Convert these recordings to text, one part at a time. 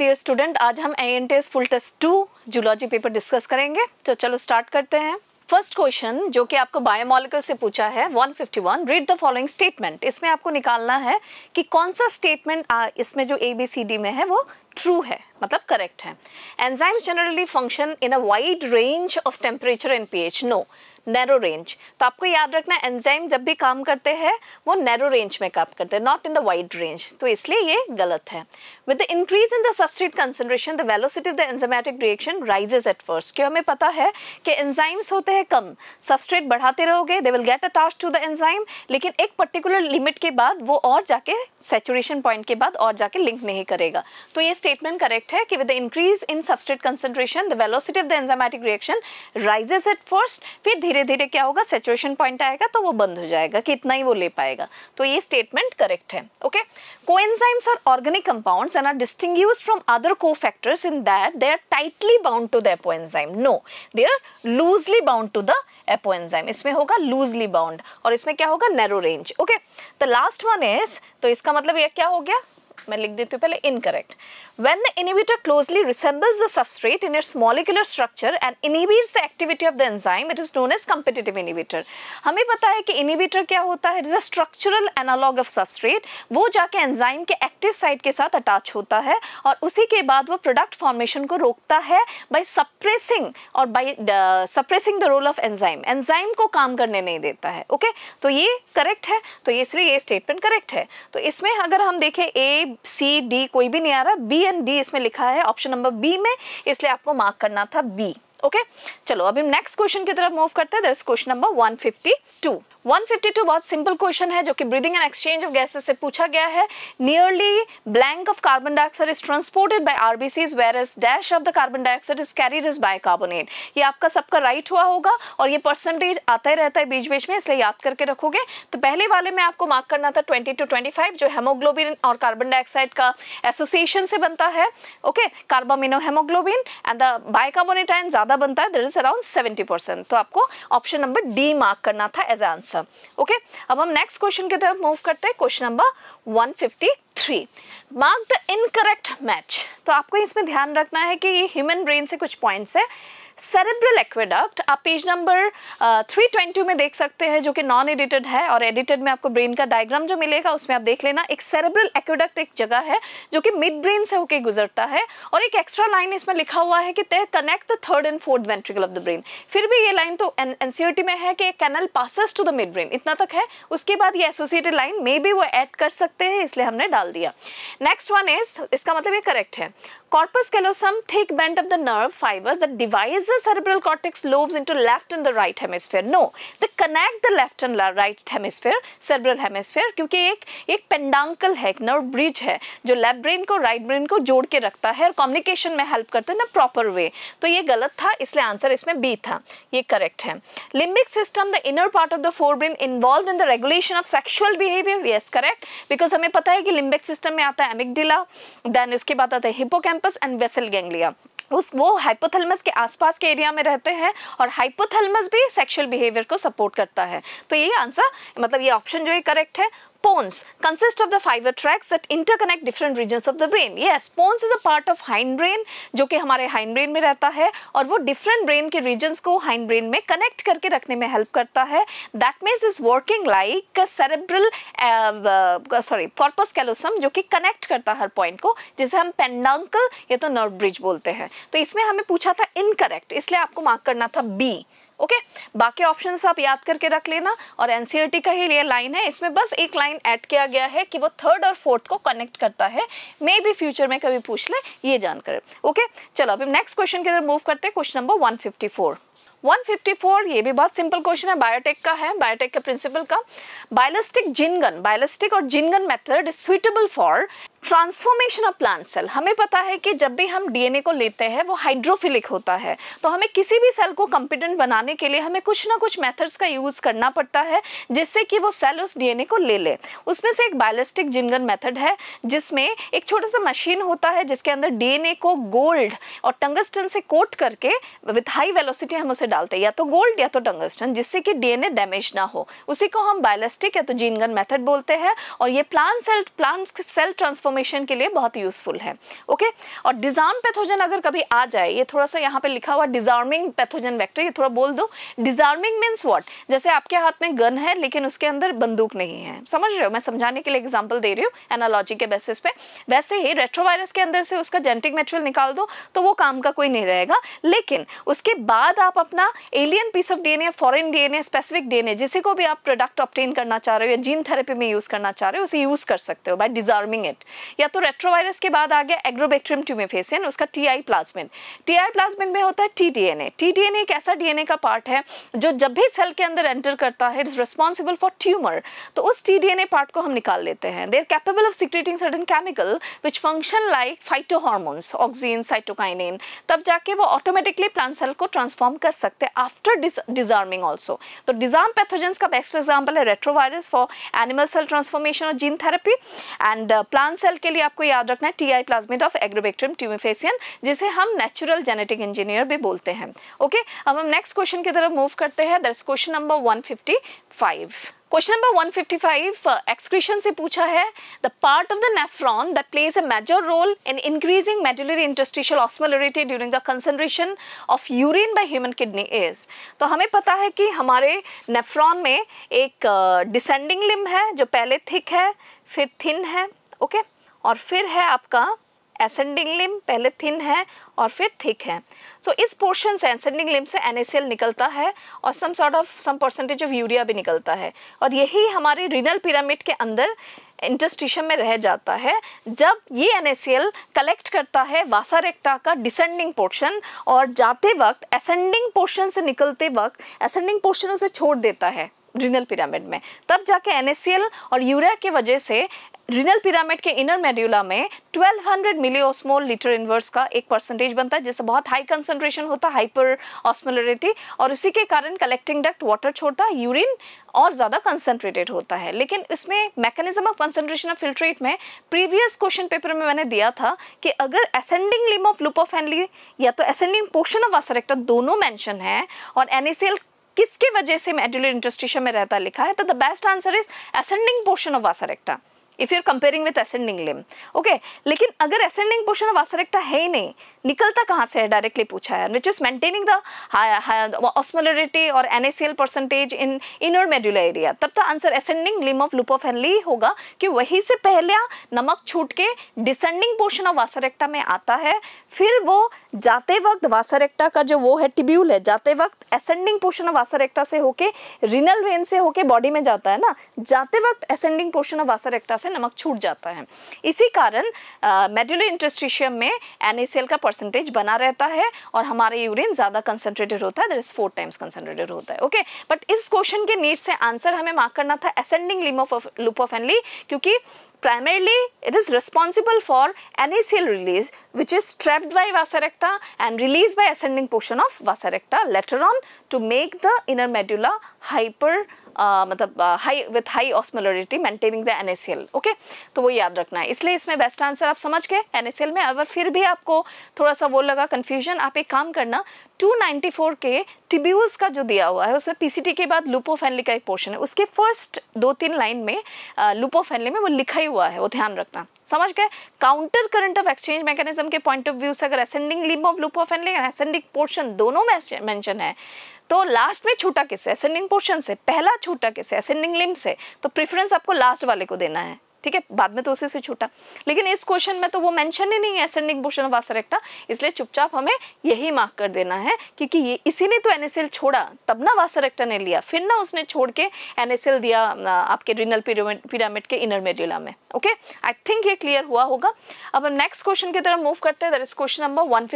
Dear student आज हम A N T S full test two zoology paper discuss करेंगे तो चलो स्टार्ट करते हैं फर्स्ट क्वेश्चन जो कि आपको बायोमोलिकल से पूछा है 151 रीड द फॉलोइंग स्टेटमेंट इसमें आपको निकालना है कि कौन सा स्टेटमेंट इसमें जो ए बी सी डी में है वो ट्रू है मतलब करेक्ट है enzymes generally function in a wide range of temperature and pH no narrow range तो आपको याद रखना एंजाइम जब भी काम करते हैं वो नैरो रेंज में काम करते हैं not in the wide range तो इसलिए ये गलत है With the increase in the substrate concentration, the velocity of the enzymatic reaction rises at first. क्यों हमें पता है कि enzymes होते हैं कम substrate बढ़ाते रहोगे they will get attached to the enzyme लेकिन एक particular limit के बाद वो और जाके saturation point के बाद और जाके link नहीं करेगा तो ये statement correct है कि with the increase in substrate concentration, the velocity of the enzymatic reaction rises at first फिर धीरे धीरे क्या होगा saturation point आएगा तो वो बंद हो जाएगा कि इतना ही वो ले पाएगा तो ये statement correct है okay coenzymes are organic compounds and are distinguished from other cofactors in that they are tightly bound to the apoenzyme. No, they are loosely bound to the apoenzyme. इसमें होगा loosely bound और इसमें क्या होगा narrow range. Okay, the last one is तो इसका मतलब ये क्या हो गया मैं लिख देती हूँ पहले incorrect when the inhibitor closely resembles the substrate in its molecular structure and inhibits the activity of the enzyme it is known as competitive inhibitor हमें पता है कि इनिबिटर क्या होता है it is a structural analog of substrate वो जाके enzyme के एक्टिव साइड के साथ अटैच होता है और उसी के बाद वो प्रोडक्ट फॉर्मेशन को रोकता है बाई सप्रेसिंग और by suppressing the role of enzyme enzyme को काम करने नहीं देता है ओके okay? तो ये करेक्ट है तो इसलिए ये स्टेटमेंट करेक्ट है तो इसमें अगर हम देखें ए सी डी कोई भी नहीं आ रहा बी एंड डी इसमें लिखा है ऑप्शन नंबर बी में इसलिए आपको मार्क करना था बी ओके चलो अभी नेक्स्ट क्वेश्चन की तरफ मूव करते हैं क्वेश्चन नंबर 152 152 बहुत सिंपल क्वेश्चन है जो कि breathing and exchange of gases से पूछा गया है nearly blank of carbon dioxide is transported by RBCs where is dash of the carbon dioxide is carried is carbonate ये आपका सबका राइट right हुआ होगा और ये परसेंटेज आता ही रहता है बीच बीच में इसलिए याद करके रखोगे तो पहले वाले में आपको मार्क करना था ट्वेंटी टू ट्वेंटी जो हेमोग्लोबिन और कार्बन डाइऑक्साइड का एसोसिएशन से बनता है okay carbamino haemoglobin and the bicarbonate ion ज्यादा ज़्यादा बनता है that is around seventy percent तो आपको ऑप्शन नंबर डी मार्क करना था एज आंसर ओके अब हम नेक्स्ट क्वेश्चन की तरफ मूव करते हैं question number one fifty three mark the incorrect match तो आपको इसमें ध्यान रखना है कि ये ह्यूमन ब्रेन से कुछ पॉइंट्स है सेरेब्रल एक्वेडक्ट आप पेज नंबर थ्री ट्वेंटी में देख सकते हैं जो कि नॉन एडिटेड है और एडिटेड में आपको ब्रेन का डायग्राम जो मिलेगा उसमें आप देख लेना एक सेरेब्रल एक्वेडक्ट एक जगह है जो कि मिड ब्रेन से होकर गुजरता है और एक एक्स्ट्रा लाइन इसमें लिखा हुआ है कि they connect the third and fourth ventricle of the brain फिर भी ये लाइन तो एन e में है कि canal passes to the mid brain इतना तक है उसके बाद ये एसोसिएटेड लाइन मे बी वो एड कर सकते हैं इसलिए हमने डाल दिया नेक्स्ट वन इज इसका मतलब ये करेक्ट है Corpus callosum, thick band of the nerve fibers that divides the cerebral cortex lobes into left and the right hemisphere. No, they connect the left and right hemisphere, cerebral hemisphere, क्योंकि एक एक पेंडांकल है, एक nerve bridge है, जो left brain को right brain को जोड़ के रखता है और कम्युनिकेशन में हेल्प करता है ना प्रॉपर वे तो ये गलत था इसलिए आंसर इसमें बी था ये करेक्ट है limbic system the inner part of the forebrain involve in the regulation of sexual behaviour yes correct because हमें पता है कि लिम्बिक सिस्टम में आता है एमिकडिला देन उसके बाद आता है hippocamp hippocampus and basal ganglia उस वो हाइपोथलमस के आसपास के एरिया में रहते हैं और हाइपोथलमस भी सेक्सुअल बिहेवियर को सपोर्ट करता है तो ये आंसर मतलब ये ऑप्शन जो है करेक्ट है Pons consist of the fiber tracts that interconnect different regions of the brain. Yes, pons is a part of hind brain जो कि हमारे hind brain में रहता है और वो different brain ke regions ko hind brain में connect karke rakhne mein help karta hai That means is working like a cerebral uh, uh, sorry corpus callosum jo ki connect karta har point ko jise hum penduncle ya to nerve bridge bolte hain to isme hame pucha tha incorrect isliye aapko mark karna tha B. Okay बाकी option आप याद करके रख लेना और NCERT e का ही ये line है इसमें बस एक लाइन ऐड किया गया है कि वो थर्ड और फोर्थ को कनेक्ट करता है मे भी फ्यूचर में कभी पूछ ले ये जानकर ओके चलो अभी नेक्स्ट क्वेश्चन की तरफ मूव करते हैं क्वेश्चन नंबर वन 154 ये भी बहुत सिंपल क्वेश्चन है बायोटेक का है बायोटेक के प्रिंसिपल का बायोलिस्टिक जिनगन बायोलिस्टिक और gene gun method is suitable for transformation of plant cell हमें पता है कि जब भी हम डीएनए को लेते हैं वो हाइड्रोफिलिक होता है तो हमें किसी भी सेल को कॉम्पिटेंट बनाने के लिए हमें कुछ ना कुछ मेथड्स का यूज़ करना पड़ता है जिससे कि वो सेल उस डीएनए को ले ले उसमें से एक बायोलिस्टिक जिनगन मेथड है जिसमें एक छोटा सा मशीन होता है जिसके अंदर डीएनए को गोल्ड और टंगस्टन से कोट करके विथ हाई वेलोसिटी हम उसे डालते हैं या तो गोल्ड या तो टंगस्टन जिससे कि डीएनए डैमेज ना हो उसी को हम बायोलिस्टिक या तो जीनगन मेथड बोलते हैं और ये plant cell plant cell transform transformation के लिए बहुत यूजफुल है ओके और डिजार्म पैथोजन अगर कभी आ जाए ये थोड़ा सा यहाँ पे लिखा हुआ डिजार्मिंग पैथोजन वैक्टर ये थोड़ा बोल दो डिजार्मिंग मीन्स वॉट जैसे आपके हाथ में गन है लेकिन उसके अंदर बंदूक नहीं है समझ रहे हो मैं समझाने के लिए एग्जाम्पल दे रही हूँ एनालॉजी के बेसिस पे वैसे ही रेट्रोवायरस के अंदर से उसका जेनेटिक मेटेरियल निकाल दो तो वो काम का कोई नहीं रहेगा लेकिन उसके बाद आप अपना alien piece of DNA foreign DNA specific DNA जिसे को भी आप प्रोडक्ट ऑप्टेन करना चाह रहे हो या जीन थेरेपी में यूज करना चाह रहे हो उसे यूज कर सकते हो बाय डिजार्मिंग इट या तो रेट्रोवायरस के बाद आ गया एग्रोबेक्ट्रियम ट्यूमेफेसियन उसका T I plasmid T I plasmid में होता है T D N A T D N A एक ऐसा डी एन ए का पार्ट है जो जब भी सेल के अंदर एंटर करता है it is responsible for tumour तो उस T D N A part को हम निकाल लेते हैं they are capable of secreting certain chemical which function like phytohormones oxygen cytokinin तब जाके वो ऑटोमेटिकली प्लांट सेल को ट्रांसफॉर्म कर सकते हैं आफ्टर डिजार्मिंग ऑल्सो तो डिजार्म पैथोजेंस का बेस्ट एग्जाम्पल है retrovirus for animal cell transformation और gene therapy and plant cell cell के लिए आपको याद रखना है T I plasmid of agrobacterium tumefaciens जिसे हम नेचुरल जेनेटिक इंजीनियर भी बोलते हैं ओके अब हम नेक्स्ट क्वेश्चन की तरफ मूव करते हैं दर question number 155 question number 155 excretion से पूछा है the part of the nephron that plays a major role in increasing medullary interstitial osmolarity during the concentration of urine by human kidney is तो हमें पता है कि हमारे नेफ्रॉन में एक डिसेंडिंग uh, लिम्ब है जो पहले थिक है फिर थिन है ओके okay? और फिर है आपका एसेंडिंग लिम पहले थिन है और फिर थिक है सो so, इस पोर्शन से एसेंडिंग लिम्ब से एन निकलता है और some sort of some percentage of urea भी निकलता है और यही हमारे रीनल पिरामिड के अंदर इंटस्टिशन में रह जाता है जब ये एन कलेक्ट करता है वासा रेक्टा का डिसेंडिंग पोर्शन और जाते वक्त एसेंडिंग पोर्शन से निकलते वक्त एसेंडिंग पोर्शन उसे छोड़ देता है रीनल पिरामिड में तब जाके एन और यूरिया के वजह से रिनल पिरामिड के इनर मेड्यूला में 1200 मिली ऑस्मोल लीटर इनवर्स का एक परसेंटेज बनता है जिससे बहुत हाई कंसंट्रेशन होता है हाइपर ऑस्मोलरिटी और उसी के कारण कलेक्टिंग डक्ट वाटर छोड़ता है यूरिन और ज़्यादा कंसेंट्रेटेड होता है लेकिन इसमें mechanism of concentration of filtrate में प्रीवियस क्वेश्चन पेपर में मैंने दिया था कि अगर ascending limb of loop of या तो असेंडिंग पोर्शन ऑफ वासरेक्टर दोनों मैंशन है और एन किसके वजह से मेड्यूलर इंटरस्टिशन में रहता लिखा है तो the best answer is ascending portion of vasa recta if you are comparing with ascending limb okay लेकिन अगर असेंडिंग पोर्शन ऑफ वासरेक्टा है ही नहीं निकलता कहाँ से है डायरेक्टली पूछा है which is maintaining the osmolarity और NaCl percentage in inner medullary area तब तो answer ascending limb of loop of Henle होगा कि वहीं से पहले नमक छूट के डिसेंडिंग पोर्शन ऑफ वासरेक्टा में आता है फिर वो जाते वक्त वासरेक्टा का जो वो है टिब्यूल है जाते वक्त असेंडिंग पोर्शन ऑफ वासरेक्टा से होके रिनल वेन से होके बॉडी में जाता है ना जाते वक्त असेंडिंग पोर्शन ऑफ वासरेक्टा से नमक छूट जाता है इसी कारण मेडुलर uh, इंटरस्टिशियम में एनएसीएल का परसेंटेज बना रहता है और हमारे यूरिन ज़्यादा कंसेंट्रेटेड होता है that is four times concentrated होता है ओके okay? बट इस क्वेश्चन के नीट से आंसर हमें मार्क करना था ascending limb of loop of Henle क्योंकि primarily it is responsible for NaCl release which is trapped by vasa recta and released by ascending portion of vasa recta later on to make the inner medulla hyper uh, मतलब high with high osmolarity maintaining the N okay तो वो याद रखना है इसलिए इसमें best answer आप समझ गए एन में अगर फिर भी आपको थोड़ा सा वो लगा कन्फ्यूजन आप एक काम करना 294 के टिब्यूल्स का जो दिया हुआ है उसमें पीसीटी के बाद लुपोफेनली का एक पोर्शन है उसके फर्स्ट दो तीन लाइन में लुपोफेनली में वो लिखा ही हुआ है वो ध्यान रखना समझ गए counter current of exchange mechanism के पॉइंट ऑफ व्यू से अगर ascending limb of loop of Henle and ascending portion दोनों में मैंशन है तो लास्ट में छूटा किससे असेंडिंग पोर्शन से पहला छूटा किससे असेंडिंग लिम्ब से तो प्रेफरेंस आपको लास्ट वाले को देना है ठीक है बाद में तो उसी से छूटा लेकिन इस क्वेश्चन में तो वो मेंशन ही नहीं है असेंडिंग पोर्शन ऑफ वासरेक्टा इसलिए चुपचाप हमें यही मार्क कर देना है क्योंकि ये इसी ने तो एनएसएल छोड़ा तब ना वासरेक्टा ने लिया फिर ना उसने छोड़ के एनएसएल दिया आपके रिनल पिरामिड के इनर मेड्यूला में ओके आई थिंक ये क्लियर हुआ होगा अब हम नेक्स्ट क्वेश्चन की तरफ मूव करते हैं that is question number one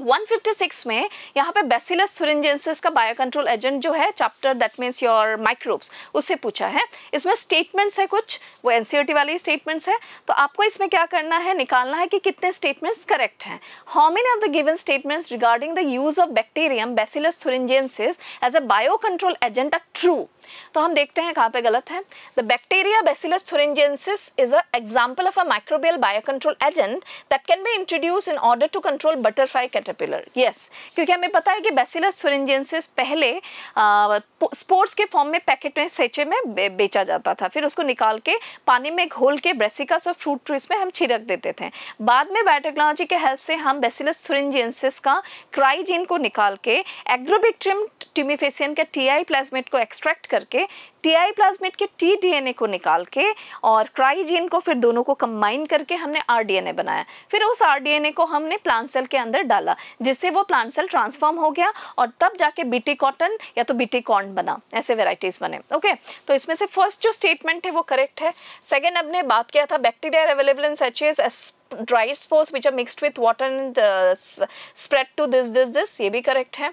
156 में यहाँ पे बेसिलस सुरेंजेंसिस का बायो कंट्रोल एजेंट जो है chapter that means your microbes उससे पूछा है इसमें स्टेटमेंट्स है कुछ वो एन e वाली स्टेटमेंट्स है तो आपको इसमें क्या करना है निकालना है कि कितने स्टेटमेंट्स करेक्ट हैं how many of the given statements regarding the use of bacterium Bacillus thuringiensis as a biocontrol agent are true तो हम देखते हैं कहाँ पे गलत है the bacteria Bacillus thuringiensis is a example of a microbial biocontrol agent that can be introduce in order to control butterfly caterpillar yes क्योंकि हमें पता है कि बेसिलस थुरिंजेंसिस पहले स्पोर्ट्स के फॉर्म में पैकेट में सेचे में बे, बेचा जाता था फिर उसको निकाल के पानी में घोल के ब्रेसिकस और फ्रूट ट्रीज में हम छिड़क देते थे बाद में बायोटेक्नोलॉजी के हेल्प से हम बेसिलस थुरिंजेंसिस का क्राइजीन को निकाल के एग्रोबिक्ट्रिम ट्यूमिफेसियन का टी आई प्लाज्मेट को एक्सट्रैक्ट करके टी आई प्लाज्मिड के टी डी एन ए को निकाल के और क्राइजीन को फिर दोनों को कंबाइन करके हमने आर डी एन ए बनाया फिर उस आर डी एन ए को हमने प्लांट सेल के अंदर डाला जिससे वो प्लांट सेल ट्रांसफॉर्म हो गया और तब जाके बीटी कॉटन या तो बीटी कॉर्न बना ऐसे वेराइटीज़ बने ओके तो इसमें से फर्स्ट जो स्टेटमेंट है वो करेक्ट है सेकेंड हमने बात किया था बैक्टीरिया अवेलेबल इन सचेज dried spores which are mixed with water and uh, spread to this this this ये भी correct है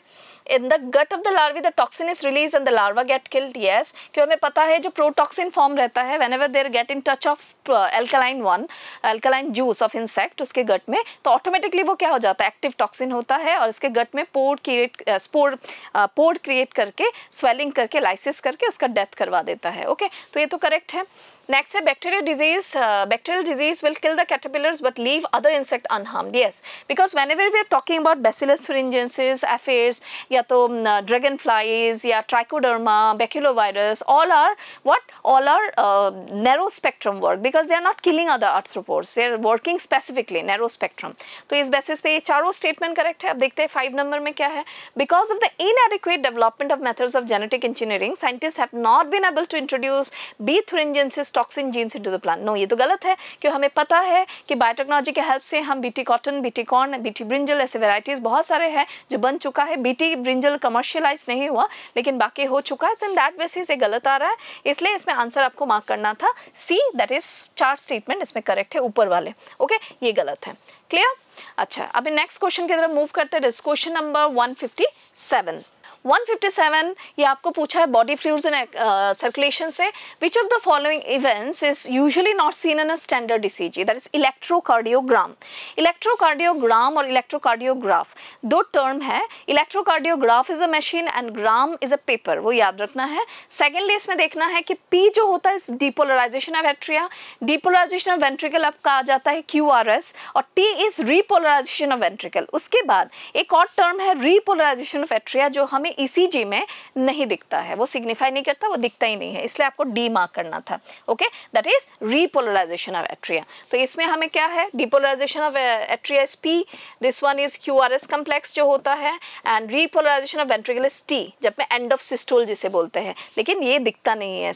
in the gut of the larvae the toxin is release and the larva get killed yes क्यों हमें पता है जो protoxin form रहता है when ever there get in touch of alkaline one alkaline juice of insect उसके gut में तो ऑटोमेटिकली वो क्या हो जाता है एक्टिव टॉक्सिन होता है और इसके गट में pore create spore pore create करके स्वेलिंग करके लाइसिस करके उसका डेथ करवा देता है ओके okay? तो ये तो करेक्ट है Next, a bacterial disease, uh, bacterial disease will kill the caterpillars but leave other insect unharmed. Yes, because whenever we are talking about bacillus thuringiensis, aphids, ya to, mm, uh, dragonflies, ya trichoderma, baculovirus, all are what? All are uh, narrow spectrum work because they are not killing other arthropods. They are working specifically narrow spectrum. So, this basis पे ये चारों statement correct है. अब देखते five number में क्या Because of the inadequate development of methods of genetic engineering, scientists have not been able to introduce B. thuringiensis toxin genes into the plant no ये तो गलत है क्यों हमें पता है कि बायोटेक्नोलॉजी के हेल्प से हम Bt cotton Bt corn Bt brinjal ऐसे वेराइटीज़ बहुत सारे हैं जो बन चुका है बीटी ब्रिंजल कमर्शियलाइज नहीं हुआ लेकिन बाकी हो चुका है इन दैट बेसिस ये गलत आ रहा है इसलिए इसमें आंसर आपको मार्क करना था सी दैट इज चार स्टेटमेंट इसमें करेक्ट है ऊपर वाले ओके ये गलत है क्लियर अच्छा अभी नेक्स्ट क्वेश्चन की तरफ मूव करते हैं क्वेश्चन नंबर वन 157 157 ये आपको पूछा है बॉडी फ्लूड्स इन सर्कुलेशन से which of the following events is usually not seen in a standard ECG that is electrocardiogram electrocardiogram और इलेक्ट्रोकार्डियोग्राफ दो टर्म है electrocardiograph is a machine and gram is a paper वो याद रखना है secondly इसमें देखना है कि पी जो होता है depolarization of atria depolarization of ventricle अब आ जाता है क्यू और T is repolarization of ventricle उसके बाद एक और टर्म है रीपोलराइजेशन ऑफ एट्रिया जो हमें हमें ई में नहीं दिखता है वो सिग्निफाई नहीं करता वो दिखता ही नहीं है इसलिए आपको डी मार्क करना था okay that is repolarization of atria तो इसमें हमें क्या है depolarization of atria is P this one is Q R S complex जो होता है and repolarization of ventricle is T जब मैं एंड ऑफ सिस्टोल जिसे बोलते हैं लेकिन ये दिखता नहीं है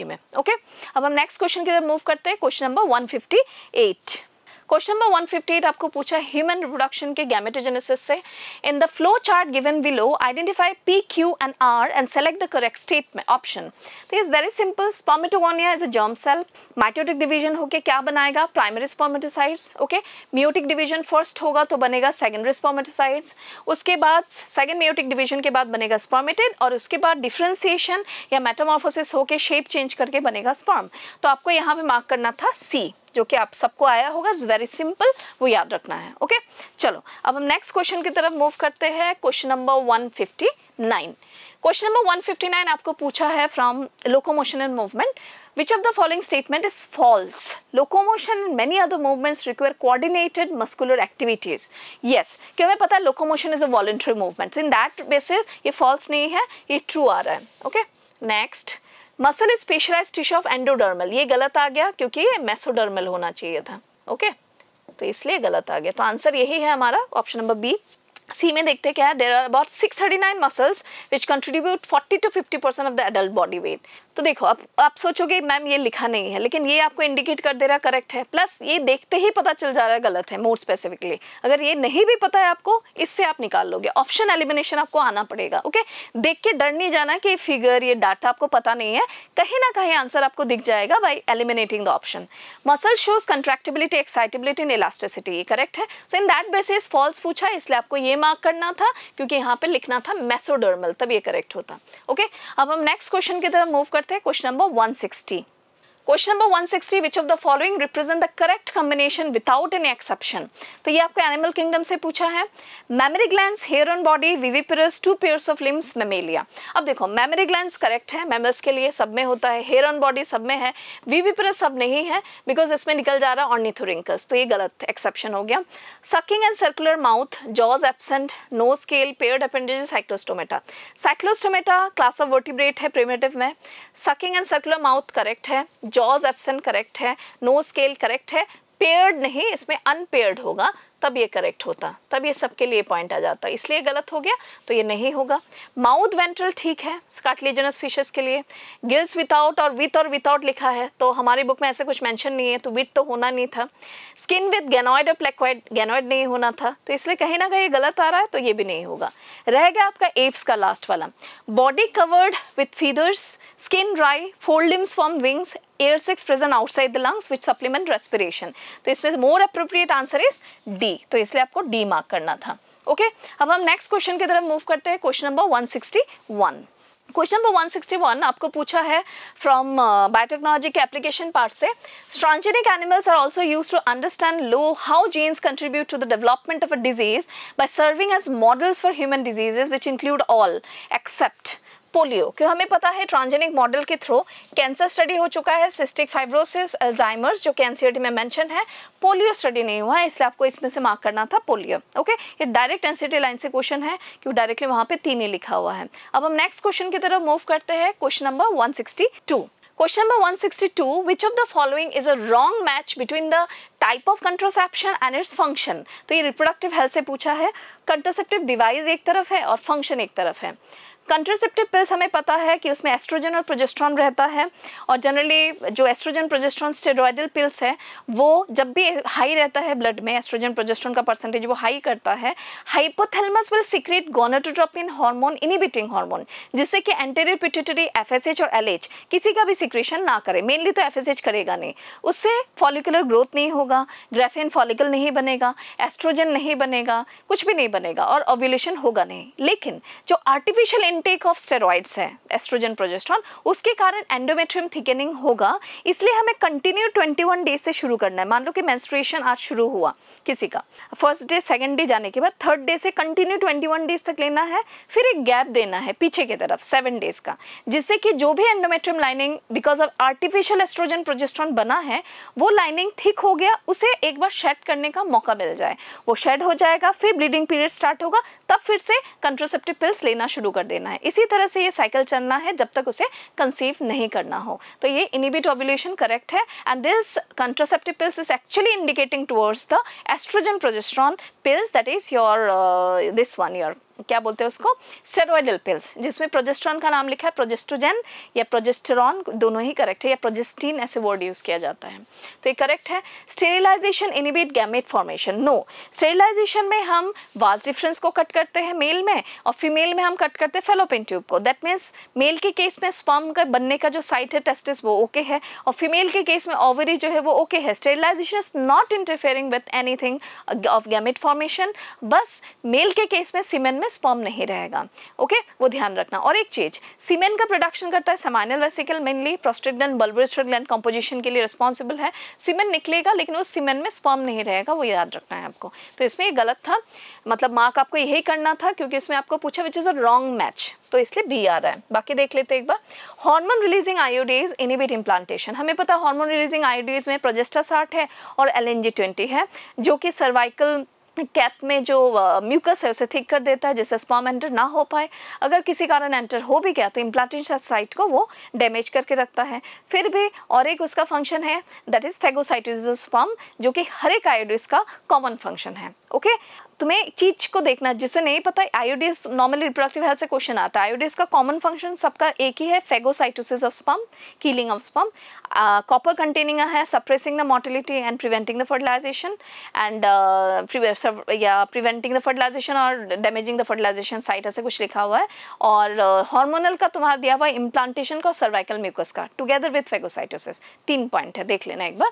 ई में ओके okay? अब हम नेक्स्ट क्वेश्चन की तरफ मूव करते हैं question number one fifty eight question number 158 आपको पूछा ह्यूमन रिप्रोडक्शन के गैमेटोजेनेसिस से in the flow chart given below identify P Q and R and select the correct statement option तो is very simple spermatogonia is a germ cell mitotic division होकर क्या बनाएगा primary spermatocytes okay meiotic division first होगा तो बनेगा secondary स्पर्मेटोसाइड्स उसके बाद second meiotic division के बाद बनेगा स्पर्मेटेड और उसके बाद डिफ्रेंसिएशन या मेटामॉर्फोसिस होकर शेप चेंज करके बनेगा स्पर्म तो आपको यहाँ पे मार्क करना था सी जो कि आप सबको आया होगा वेरी सिंपल वो याद रखना है ओके चलो अब हम नेक्स्ट क्वेश्चन की तरफ मूव करते हैं क्वेश्चन नंबर 159 क्वेश्चन नंबर 159 आपको पूछा है from locomotion and movement which of the following statement is false locomotion and many other movements require coordinated muscular activities yes क्यों हमें पता है locomotion is a voluntary movement in that basis ये false नहीं है ये ट्रू आ रहा है okay next muscle is specialise tissue of endodermal ये गलत आ गया क्योंकि ये मेसोडर्मल होना चाहिए था ओके तो इसलिए गलत आ गया तो आंसर यही है हमारा ऑप्शन नंबर बी सी में देखते क्या है there are about six thirty nine muscles which contribute forty to fifty percent of the adult body weight तो देखो अब आप सोचोगे मैम ये लिखा नहीं है लेकिन ये आपको इंडिकेट कर दे रहा करेक्ट है प्लस ये देखते ही पता चल जा रहा है गलत है मोर स्पेसिफिकली अगर ये नहीं भी पता है आपको इससे आप निकाल लोगे ऑप्शन एलिमिनेशन आपको आना पड़ेगा ओके देख के डर नहीं जाना कि फिगर ये डाटा आपको पता नहीं है कहीं ना कहीं आंसर आपको दिख जाएगा by eliminating the option muscle shows contractibility excitability and elasticity correct है so in that basis false पूछा इसलिए आपको ये मार्क करना था क्योंकि यहाँ पे लिखना था मेसोडर्मल तब ये करेक्ट होता ओके okay? अब हम नेक्स्ट क्वेश्चन की तरफ मूव कर करते हैं question number 160 question number 160 which of the following represent the correct combination without any exception तो ये आपको एनिमल किंगडम से पूछा है mammary glands hair on body viviparous two pairs of limbs Mammalia अब देखो मेमरी ग्लैंड्स करेक्ट है mammals के लिए सब में होता है हेयर ऑन बॉडी सब में है विविपेरस सब नहीं है बिकॉज इसमें निकल जा रहा है ऑर्निथोरिंकस तो ये गलत एक्सेप्शन हो गया sucking and circular mouth jaws absent no scale paired appendage Cyclostomata Cyclostomata class of vertebrate है प्रिमेटिव में sucking and circular mouth correct है जॉज एप्सन करेक्ट है नो स्केल करेक्ट है पेयर्ड नहीं इसमें अनपेयर्ड होगा तब ये करेक्ट होता तब ये सबके लिए पॉइंट आ जाता इसलिए गलत हो गया तो ये नहीं होगा माउथ वेंट्रल ठीक है स्काटलीजनस फिशेस के लिए गिल्स विदाउट और विथ और विदाउट लिखा है तो हमारी बुक में ऐसे कुछ मेंशन नहीं है तो विथ तो होना नहीं था स्किन विथ गैनॉइड और प्लेक्वाइड गैनॉइड नहीं होना था तो इसलिए कहीं ना कहीं गलत आ रहा है तो ये भी नहीं होगा रह गया आपका एप्स का लास्ट वाला body covered with feathers skin dry forelimbs form wings air 6 present outside the lungs which supplement respiration तो इसमें से more appropriate answer is D तो इसलिए आपको डी मार्क करना था ओके okay? अब हम नेक्स्ट क्वेश्चन की तरफ मूव करते हैं क्वेश्चन नंबर 161 क्वेश्चन नंबर 161 आपको पूछा है फ्रॉम बायोटेक्नोलॉजी uh, के एप्लीकेशन पार्ट से transgenic animals are also used to understand low how genes contribute to the development of a disease by serving as models for human diseases which include all except polio क्यों हमें पता है transgenic model के through cancer study हो चुका है cystic fibrosis Alzheimer's जो कि में मेंशन है पोलियो स्टडी नहीं हुआ है इसलिए आपको इसमें से मार्क करना था पोलियो ओके ये डायरेक्ट एनसीईआरटी लाइन से क्वेश्चन है कि डायरेक्टली वहाँ पे तीन ही लिखा हुआ है अब हम नेक्स्ट क्वेश्चन की तरफ मूव करते हैं question number one question number 162, which of the following is a wrong match between the type of contraception and its function तो ये रिप्रोडक्टिव हेल्थ से पूछा है कंट्रोसेप्टिव डिवाइस एक तरफ है और फंक्शन एक तरफ है कंट्रासेप्टिव पिल्स हमें पता है कि उसमें एस्ट्रोजन और प्रोजेस्ट्रॉन रहता है और जनरली जो एस्ट्रोजन प्रोजेस्ट्रॉन स्टेरॉयडल पिल्स है वो जब भी हाई रहता है ब्लड में एस्ट्रोजन प्रोजेस्ट्रॉन का परसेंटेज वो हाई करता है hypothalamus will secrete gonadotropin hormone inhibiting hormone जिससे कि एंटेरियर एस एच और एच किसी का भी सिक्रेशन ना करे मेनली तो एच करेगा नहीं उससे फॉलिकुलर ग्रोथ नहीं होगा ग्रेफेन फॉलिकल नहीं बनेगा एस्ट्रोजन नहीं बनेगा कुछ भी नहीं बनेगा और ओव्यूलेशन होगा नहीं लेकिन जो आर्टिफिशियल इनटेक ऑफ स्टेरॉइड्स है एस्ट्रोजन प्रोजेस्ट्रॉन उसके कारण एंडोमेट्रियम थिकनिंग होगा इसलिए हमें कंटिन्यू 21 डेज से शुरू करना है मान लो कि मेंस्ट्रुएशन आज शुरू हुआ किसी का फर्स्ट डे सेकंड डे जाने के बाद थर्ड डे से कंटिन्यू 21 डेज तक लेना है फिर एक गैप देना है पीछे की तरफ सेवन डेज का जिससे कि जो भी endometrium lining because of artificial estrogen progesterone बना है वो लाइनिंग थिक हो गया उसे एक बार शेड करने का मौका मिल जाए वो शेड हो जाएगा फिर ब्लीडिंग पीरियड स्टार्ट होगा तब फिर से कंट्रोसेप्टिव पिल्स लेना शुरू कर देना देना है इसी तरह से ये साइकिल चलना है जब तक उसे कंसीव नहीं करना हो तो ये इनिबिट ओव्यूलेशन करेक्ट है and this contraceptive pills is actually indicating towards the estrogen progesterone pills that is your this one your क्या बोलते हैं उसको सेरोइडल पिल्स जिसमें प्रोजेस्ट्रॉन का नाम लिखा है प्रोजेस्ट्रोजेन या प्रोजेस्टेरॉन दोनों ही करेक्ट है या प्रोजेस्टीन ऐसे वर्ड यूज़ किया जाता है तो ये करेक्ट है sterilization inhibit gamete formation no sterilization में हम वाज डिफरेंस को कट करते हैं मेल में और फीमेल में हम कट करते हैं फेलोपिन ट्यूब को दैट मीन्स मेल के केस में स्पर्म का बनने का जो साइट है टेस्टिस वो ओके okay है और फीमेल के केस में ओवरी जो है वो ओके okay है sterilization is not interfering with anything of gamete formation बस मेल के केस में सीमेन में स्पर्म नहीं रहेगा ओके वो ध्यान रखना और एक चीज सीमेन का प्रोडक्शन करता है seminal vesicle mainly prostate gland composition के लिए रिस्पॉन्सिबल है सीमेन निकलेगा लेकिन उस सीमेन में स्पर्म नहीं रहेगा वो याद रखना है आपको तो इसमें यह गलत था मतलब मार्क आपको यही करना था क्योंकि इसमें आपको पूछा which is a wrong match तो इसलिए बी आ रहा है बाकी देख लेते एक बार hormone releasing IUDs inhibit implantation हमें पता हार्मोन रिलीजिंग आयोडीज में प्रोजेस्टा साठ है और एल ट्वेंटी है जो कि सर्वाइकल कैप में जो म्यूकस है उसे थिक कर देता है जिससे स्पॉम एंटर ना हो पाए अगर किसी कारण एंटर हो भी गया तो इम्प्लांटेशन साइट को वो डैमेज करके रखता है फिर भी और एक उसका फंक्शन है दैट इज़ फेगोसाइटिस स्पॉम जो कि हर एक आयोडिस का कॉमन फंक्शन है ओके तुम्हें एक चीज को देखना जिसे नहीं पता आयोडीस नॉर्मली रिप्रोडक्टिव हेल्थ से क्वेश्चन आता है आयोडीस का कॉमन फंक्शन सबका एक ही है phagocytosis of sperm killing of sperm copper containing है suppressing the motility and preventing the fertilization and या प्रिवेंटिंग द फर्टिलाइजेशन और डैमेजिंग द फर्टिलाइजेशन साइट ऐसे कुछ लिखा हुआ है और हॉर्मोनल uh, का तुम्हारा दिया हुआ इम्प्लांटेशन का सर्वाइकल म्यूकस का टुगेदर विथ फेगोसाइटोसिस तीन पॉइंट है देख लेना एक बार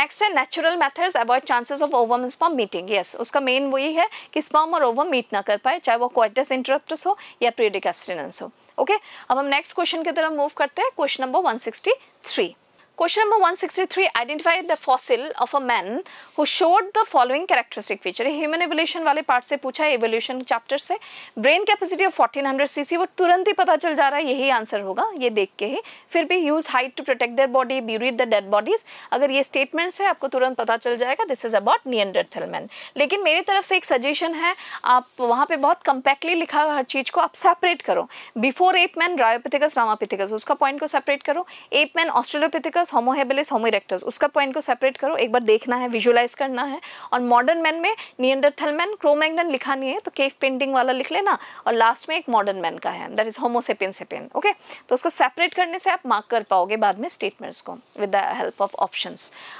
नेक्स्ट है natural methods avoid chances of ovum sperm meeting yes उसका मेन वही है है कि स्पर्म और ओवम मीट ना कर पाए चाहे वो क्वाइटस इंटरप्टस हो या पीरियडिक एब्सटेनेंस हो ओके अब हम नेक्स्ट क्वेश्चन की तरफ मूव करते हैं question number one sixty three Question number 163 Identify the fossil of a man who showed the following characteristic feature human evolution वाले पार्ट से पूछा है एवोल्यूशन चैप्टर से ब्रेन कैपेसिटी ऑफ 1400 सी वो तुरंत ही पता चल जा रहा है यही आंसर होगा ये देख के ही फिर भी use hides to protect their body buried the dead bodies अगर ये स्टेटमेंट्स है आपको तुरंत पता चल जाएगा this is about Neanderthal man लेकिन मेरी तरफ से एक सजेशन है आप वहाँ पे बहुत कम्पैक्टली लिखा हुआ हर चीज़ को आप सेपरेट करो before at man dryopithecus ramapithecus उसका पॉइंट को सेपरेट करो at man australopithecus erectus homo habilis होमो इरेक्टर्स उसका पॉइंट को सेपरेट करो एक बार देखना है विजुलाइज करना है और मॉडर्न मैन में नियंडरथल मैन क्रोमैगन लिखा नहीं है तो केव पेंटिंग वाला लिख लेना और लास्ट में एक मॉडर्न मैन का है that is homo sapiens sapiens okay तो उसको सेपरेट करने से आप मार्क कर पाओगे बाद में स्टेटमेंट्स को with the help of option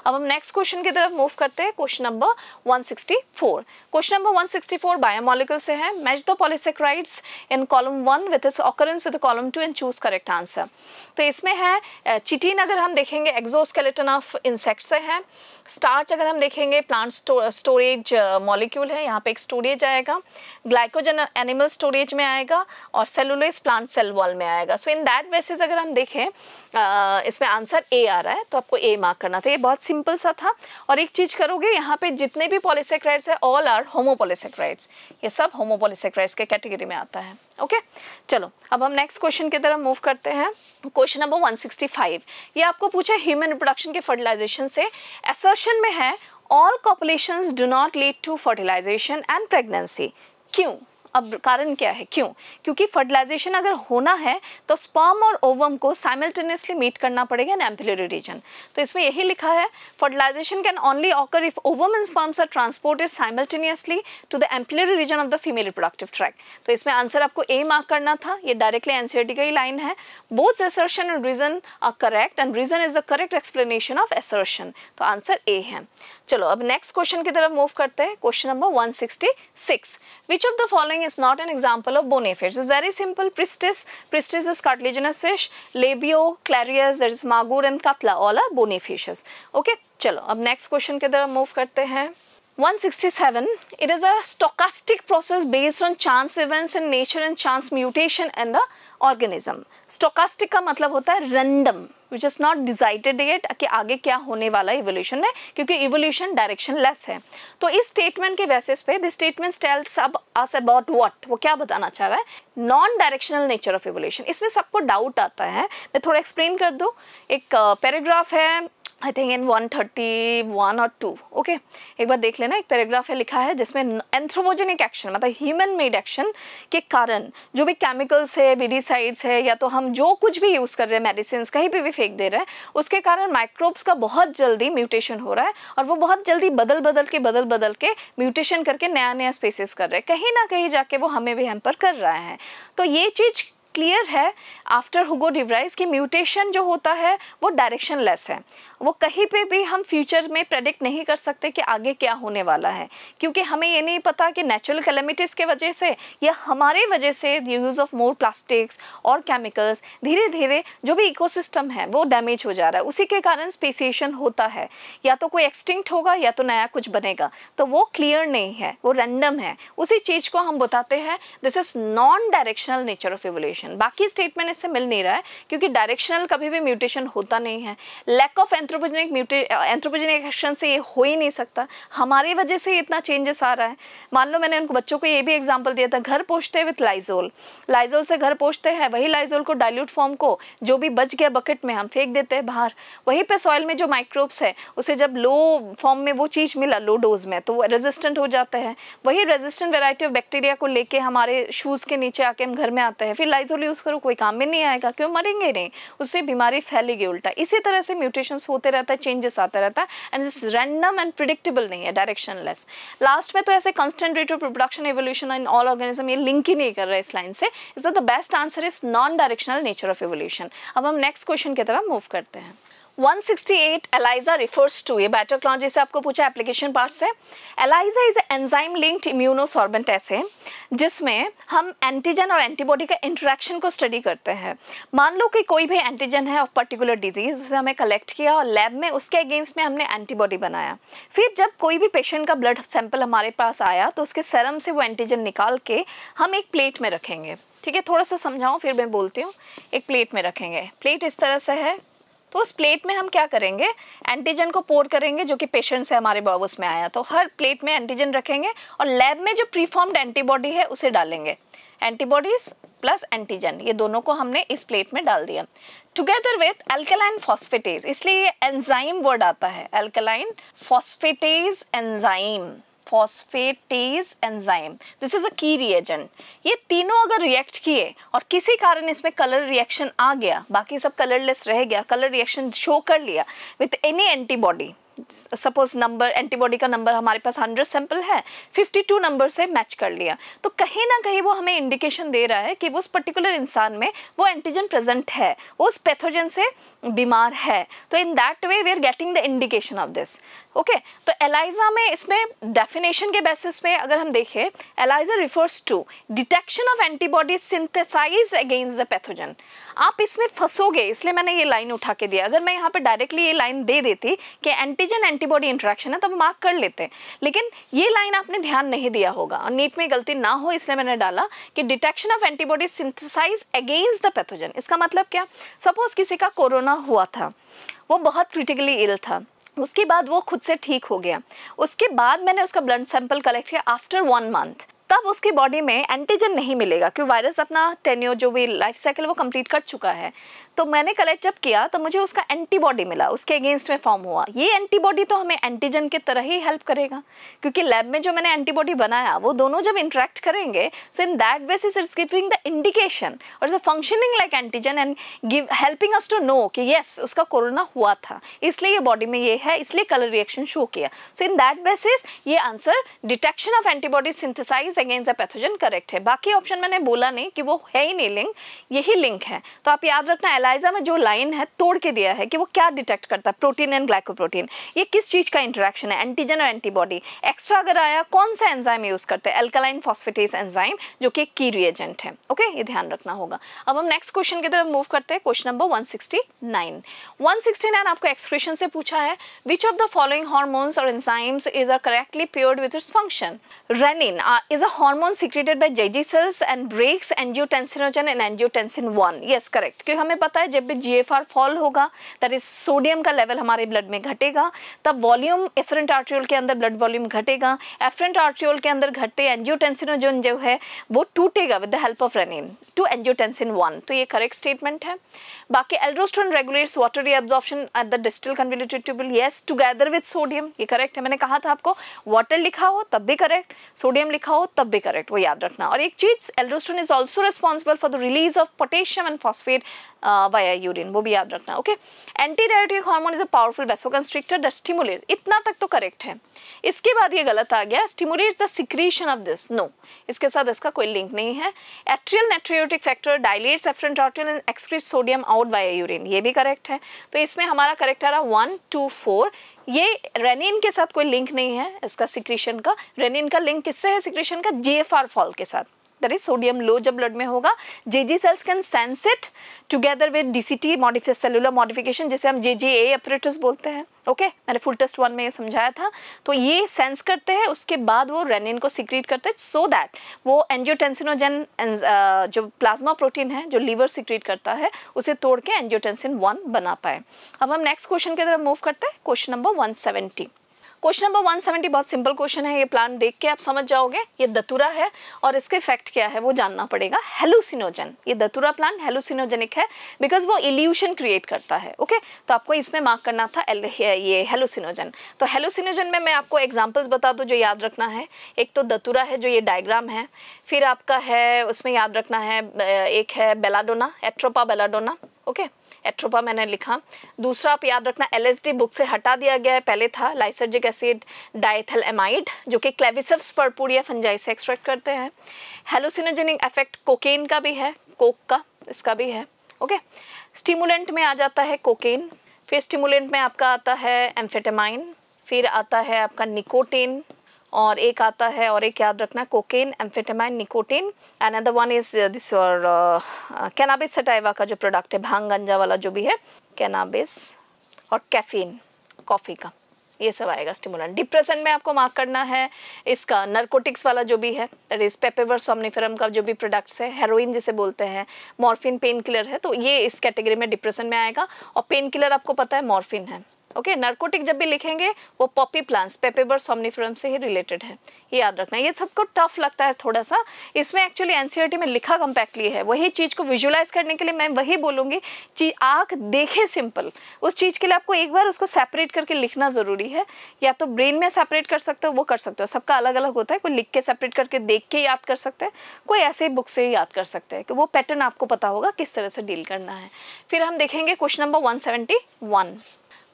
अब हम नेक्स्ट क्वेश्चन की तरफ मूव करते हैं question number one question number one biomolecule से है match the polysaccharides in column one with is occurrence with column two and choose correct answer तो इसमें है चिटीन अगर हम देखेंगे देखेंगे एक्सोस्केलेटन ऑफ इंसेक्ट्स है स्टार्च अगर हम देखेंगे प्लांट स्टोरेज मॉलिक्यूल है यहाँ पे एक स्टोरेज आएगा ग्लाइकोजन एनिमल स्टोरेज में आएगा और सेलुलस प्लांट सेल वॉल में आएगा सो इन दैट बेसिस अगर हम देखें uh, इसमें आंसर ए आ रहा है तो आपको ए मार्क करना था ये बहुत सिंपल सा था और एक चीज़ करोगे यहाँ पे जितने भी पॉलिसेक्राइड्स है ऑल आर होमोपोलीसेक्राइड्स ये सब होमोपोलिसक्राइड्स के कैटेगरी में आता है ओके okay? चलो अब हम नेक्स्ट क्वेश्चन की तरफ मूव करते हैं क्वेश्चन नंबर 165 ये आपको पूछा ह्यूमन रिप्रोडक्शन के फर्टिलाइजेशन से एसर क्वेश्चन में है all copulation do not lead to fertilisation and pregnancy क्यों अब कारण क्या है क्यों क्योंकि फर्टिलाइजेशन अगर होना है तो स्पर्म और ओवम को साइमल्टेनियसली मीट करना पड़ेगा इन एम्पलरी रीजन तो इसमें यही लिखा है fertilisation can only occur if ovum and sperms are transported simultaneously to the ampullary region of the female reproductive tract तो इसमें आंसर आपको ए मार्क करना था ये डायरेक्टली एनसीआरटी का ही लाइन है both assertion and reason are correct and reason is the correct explanation of assertion तो आंसर ए है चलो अब नेक्स्ट क्वेश्चन की तरफ मूव करते हैं question number 166 which of the following saying it's not an example of bony fish. It's very simple. Pristis, pristis is cartilaginous fish. Labio, clarias, there is magur and katla. All are bony fishes. Okay, चलो अब next question के तरफ move करते हैं. 167 it is a stochastic process based on chance events in nature and chance mutation in the organism stochastic का मतलब होता है random which is not decided yet कि आगे क्या होने वाला इवोल्यूशन में क्योंकि इवोल्यूशन डायरेक्शन लेस है तो इस स्टेटमेंट के बेसिस पे दिस स्टेटमेंट टेल्स अब अस अबाउट व्हाट वो क्या बताना चाह रहा है non directional nature of evolution इसमें सबको डाउट आता है मैं थोड़ा एक्सप्लेन कर दूँ एक पैराग्राफ uh, है I think in one thirty one और टू ओके एक बार देख लेना एक पैराग्राफ है लिखा है जिसमें एंथ्रोमोजेनिक एक्शन मतलब ह्यूमन मेड एक्शन के कारण जो भी केमिकल्स है बीडीसाइड्स है या तो हम जो कुछ भी यूज़ कर रहे हैं मेडिसिन कहीं पर भी फेंक दे रहे हैं उसके कारण माइक्रोब्स का बहुत जल्दी म्यूटेशन हो रहा है और वो बहुत जल्दी बदल बदल के बदल बदल के म्यूटेशन करके नया नया स्पेसिस कर रहे हैं कहीं ना कहीं जाके वो हमें भी हेम्पर कर रहे हैं तो ये चीज़ क्लियर है आफ्टर हुगो डिवराइज कि म्यूटेशन जो होता है वो डायरेक्शन लेस है वो कहीं पे भी हम फ्यूचर में प्रेडिक्ट नहीं कर सकते कि आगे क्या होने वाला है क्योंकि हमें ये नहीं पता कि नेचुरल कैलमिटीज़ के वजह से या हमारे वजह से यूज़ ऑफ मोर प्लास्टिक्स और केमिकल्स धीरे धीरे जो भी इकोसिस्टम है वो डैमेज हो जा रहा है उसी के कारण स्पेसिएशन होता है या तो कोई एक्सटिंक्ट होगा या तो नया कुछ बनेगा तो वो क्लियर नहीं है वो रैंडम है उसी चीज़ को हम बताते हैं this is non directional nature of evolution बाकी स्टेटमेंट इससे मिल नहीं रहा है क्योंकि डायरेक्शनल कभी भी म्यूटेशन होता नहीं है लैक ऑफ एंथ्रोपोजेनिक म्यूटे एंथ्रोपोजेनिक एक्शन से ये हो ही नहीं सकता हमारी वजह से इतना चेंजेस आ रहा है मान लो मैंने उनको बच्चों को ये भी एग्जाम्पल दिया था घर पोषते हैं विथ लाइजोल लाइजोल से घर पोषते हैं वही लाइजोल को डायल्यूट फॉर्म को जो भी बच गया बकेट में हम फेंक देते हैं बाहर वहीं पर सॉइल में जो माइक्रोब्स है उसे जब लो फॉर्म में वो चीज़ मिला लो डोज में तो वो रेजिस्टेंट हो जाते हैं वही रेजिस्टेंट वेराइटी ऑफ बैक्टीरिया को लेके हमारे शूज़ के नीचे आके हम घर में आते हैं फिर लाइजोल यूज़ करो कोई काम में नहीं आएगा क्यों मरेंगे नहीं उससे बीमारी फैलेगी उल्टा इसी तरह से म्यूटेशन होते होते रहता है चेंजेस आता रहता है and is random and predictable नहीं है डायरेक्शन लेस लास्ट में तो ऐसे constant rate of production evolution in all organism ये लिंक ही नहीं कर रहा है इस लाइन से is the best answer is non directional nature of evolution अब हम नेक्स्ट क्वेश्चन की तरफ मूव करते हैं 168 एलाइजा रिफर्स टू ये बैटोक्लॉजी से आपको पूछा एप्लीकेशन पार्ट से ELISA is enzyme linked immunosorbent ऐसे जिसमें हम एंटीजन और एंटीबॉडी का इंट्रैक्शन को स्टडी करते हैं मान लो कि कोई भी एंटीजन है ऑफ पर्टिकुलर डिजीज उसे हमें कलेक्ट किया और लैब में उसके अगेंस्ट में हमने एंटीबॉडी बनाया फिर जब कोई भी पेशेंट का ब्लड सैंपल हमारे पास आया तो उसके सेरम से वो एंटीजन निकाल के हम एक प्लेट में रखेंगे ठीक है थोड़ा सा समझाऊँ फिर मैं बोलती हूँ एक प्लेट में रखेंगे प्लेट इस तरह से है तो उस प्लेट में हम क्या करेंगे एंटीजन को पोर करेंगे जो कि पेशेंट से हमारे बॉबस में आया तो हर प्लेट में एंटीजन रखेंगे और लैब में जो प्रीफॉर्म्ड एंटीबॉडी है उसे डालेंगे एंटीबॉडीज प्लस एंटीजन ये दोनों को हमने इस प्लेट में डाल दिया टुगेदर विथ एल्कलाइन फॉस्फेटेज इसलिए ये एंजाइम वर्ड आता है alkaline phosphatase enzyme phosphatase enzyme this is a key reagent ये तीनों अगर रिएक्ट किए और किसी कारण इसमें कलर रिएक्शन आ गया बाकी सब कलरलेस रह गया कलर रिएक्शन शो कर लिया with any antibody suppose number antibody का नंबर हमारे पास हंड्रेड सैंपल है फिफ्टी टू नंबर से मैच कर लिया तो कहीं ना कहीं वो हमें इंडिकेशन दे रहा है कि वो उस पर्टिकुलर इंसान में वो एंटीजन प्रेजेंट है वो उस पैथोजन से बीमार है तो in that way we are getting the indication of this okay okay, तो एलाइजा में इसमें डेफिनेशन के बेसिस पे अगर हम देखें ELISA refers to detection of antibodies synthesise against the pathogen आप इसमें फंसोगे इसलिए मैंने ये लाइन उठा के दिया अगर मैं यहाँ पे डायरेक्टली ये लाइन दे देती कि एंटीजन एंटीबॉडी इंट्रैक्शन है तब मार्क कर लेते हैं लेकिन ये लाइन आपने ध्यान नहीं दिया होगा और नीट में गलती ना हो इसलिए मैंने डाला कि detection of antibodies synthesise against the pathogen इसका मतलब क्या सपोज किसी का कोरोना हुआ था वो बहुत क्रिटिकली इल था उसके बाद वो खुद से ठीक हो गया उसके बाद मैंने उसका ब्लड सैंपल कलेक्ट किया आफ्टर वन मंथ तब उसकी बॉडी में एंटीजन नहीं मिलेगा क्योंकि वायरस अपना टेन्यो जो भी लाइफ साइकिल वो कंप्लीट कर चुका है तो मैंने कलेक्ट जब किया तो मुझे उसका एंटीबॉडी मिला उसके अगेंस्ट में फॉर्म हुआ ये एंटीबॉडी तो हमें एंटीजन के तरह ही हेल्प करेगा क्योंकि लैब में जो मैंने एंटीबॉडी बनाया वो दोनों जब इंट्रैक्ट करेंगे so in that basis it's giving the indication और is a functioning like antigen and give helping us to know कि येस उसका कोरोना हुआ था इसलिए ये बॉडी में ये है इसलिए कलर रिएक्शन शो किया सो इन दैट बेसिस ये answer detection of antibody synthesise against the pathogen correct है बाकी ऑप्शन मैंने बोला नहीं कि वो है ही नहीं लिंक यही लिंक है तो आप याद रखना एलाइजा में जो लाइन है तोड़ के दिया है कि वो क्या डिटेक्ट करता है प्रोटीन एंड ग्लाइकोप्रोटीन ये किस चीज़ का इंटरेक्शन है एंटीजन और एंटीबॉडी एक्स्ट्रा अगर आया कौन सा एंजाइम यूज़ करते हैं एल्कलाइन फॉस्फेटेज एंजाइम जो कि की रिएजेंट है ओके ये ध्यान रखना होगा अब हम नेक्स्ट क्वेश्चन की तरफ मूव करते हैं question number one sixty nine आपको एक्सप्रेशन से पूछा है which of the following hormones और enzymes is are correctly paired with its function renin is a hormone secreted by JG cells and breaks angiotensinogen and angiotensin one yes correct क्योंकि हमें जाता है जब भी जी फॉल होगा that is sodium का level हमारे ब्लड में घटेगा तब वॉल्यूम एफरेंट आर्ट्रियोल के अंदर ब्लड वॉल्यूम घटेगा एफरेंट आर्ट्रियोल के अंदर घटते एनजियोटेंसिनोजन जो है वो टूटेगा with the help of renin to angiotensin one तो ये करेक्ट स्टेटमेंट है बाकी aldosterone regulates water absorption at the distal convoluted tubule yes together with sodium ये करेक्ट है मैंने कहा था आपको वाटर लिखा हो तब भी करेक्ट सोडियम लिखा हो तब भी करेक्ट वो याद रखना और एक चीज aldosterone is also responsible for the release of potassium and phosphate via urine वो भी याद रखना okay antidiuretic hormone is a powerful constrictor the stimulate इतना तक तो करेक्ट है इसके बाद ये गलत आ गया stimulate the secretion of this no इसके साथ इसका कोई लिंक नहीं है atrial natriuretic factor dilate afferent and excrete sodium out via urine ये भी करेक्ट है तो इसमें हमारा करेक्ट आ रहा वन टू फोर ये रेनिन के साथ कोई लिंक नहीं है इसका सिक्रीशन का रेनिन का लिंक किससे है सिक्रीशन का जी एफ आर फॉल के साथ that इज सोडियम लो जब ब्लड में होगा can sense it together with D C T modifi cellular modification जिसे हम JGA apparatus बोलते हैं ओके okay? मैंने फुल टेस्ट वन में ये समझाया था तो ये सेंस करते हैं उसके बाद वो रेनिन को सिक्रीट करते हैं सो दैट वो एनजियोटेंसिनोजन जो प्लाज्मा प्रोटीन है जो लीवर सिक्रीट करता है उसे तोड़ के एनजियोटेंसिन वन बना पाए अब हम नेक्स्ट क्वेश्चन की तरफ मूव करते हैं question number one seventy question number 170 बहुत सिंपल क्वेश्चन है ये प्लांट देख के आप समझ जाओगे ये दतुरा है और इसके इफेक्ट क्या है वो जानना पड़ेगा हेलुसिनोजन ये दतुरा प्लांट हेलुसिनोजेनिक है बिकॉज वो इल्यूशन क्रिएट करता है ओके okay? तो आपको इसमें मार्क करना था ये हेलुसिनोजन तो हेलुसिनोजन में मैं आपको एग्जाम्पल्स बता दूँ जो याद रखना है एक तो दतुरा है जो ये डायग्राम है फिर आपका है उसमें याद रखना है एक है belladonna atropa belladonna okay okay? Atropa मैंने लिखा दूसरा आप याद रखना एलएसडी बुक से हटा दिया गया है पहले था लाइसर्जिक एसिड डाइथल एमाइड जो कि क्लेविसप्स या फंजाई से एक्सट्रैक्ट करते हैं हेलोसिनोजेनिक इफेक्ट कोकेन का भी है कोक का इसका भी है ओके स्टिमुलेंट में आ जाता है कोकेन फिर स्टिमुलेंट में आपका आता है एम्फेटामाइन फिर आता है आपका निकोटीन और एक आता है और एक याद रखना cocaine amphetamine nicotine and other one is this your cannabis sativa का जो प्रोडक्ट है भांग गंजा वाला जो भी है कैनाबिस और कैफीन कॉफ़ी का ये सब आएगा स्टिमुलेंट डिप्रेशन में आपको मार्क करना है इसका नर्कोटिक्स वाला जो भी है दैट इज पेपेवर सोमनीफेरम का जो भी प्रोडक्ट्स है हेरोइन जिसे बोलते हैं मॉर्फिन पेन किलर है तो ये इस कैटेगरी में डिप्रेशन में आएगा और पेन किलर आपको पता है मॉर्फिन है ओके okay, नार्कोटिक जब भी लिखेंगे वो पॉपी प्लांट्स पेपेबर सोमनीफ्रम से ही रिलेटेड है ये याद रखना ये सबको टफ लगता है थोड़ा सा इसमें एक्चुअली एनसीईआरटी में लिखा कम्पैक्टली है वही चीज़ को विजुलाइज करने के लिए मैं वही बोलूँगी चीज आँख देखे सिंपल उस चीज़ के लिए आपको एक बार उसको सेपरेट करके लिखना ज़रूरी है या तो ब्रेन में सेपरेट कर सकते हो वो कर सकते हो सबका अलग अलग होता है कोई लिख के सेपरेट करके देख के याद कर सकते हैं कोई ऐसे ही बुक से ही याद कर सकते हैं कि वो पैटर्न आपको पता होगा किस तरह से डील करना है फिर हम देखेंगे question number one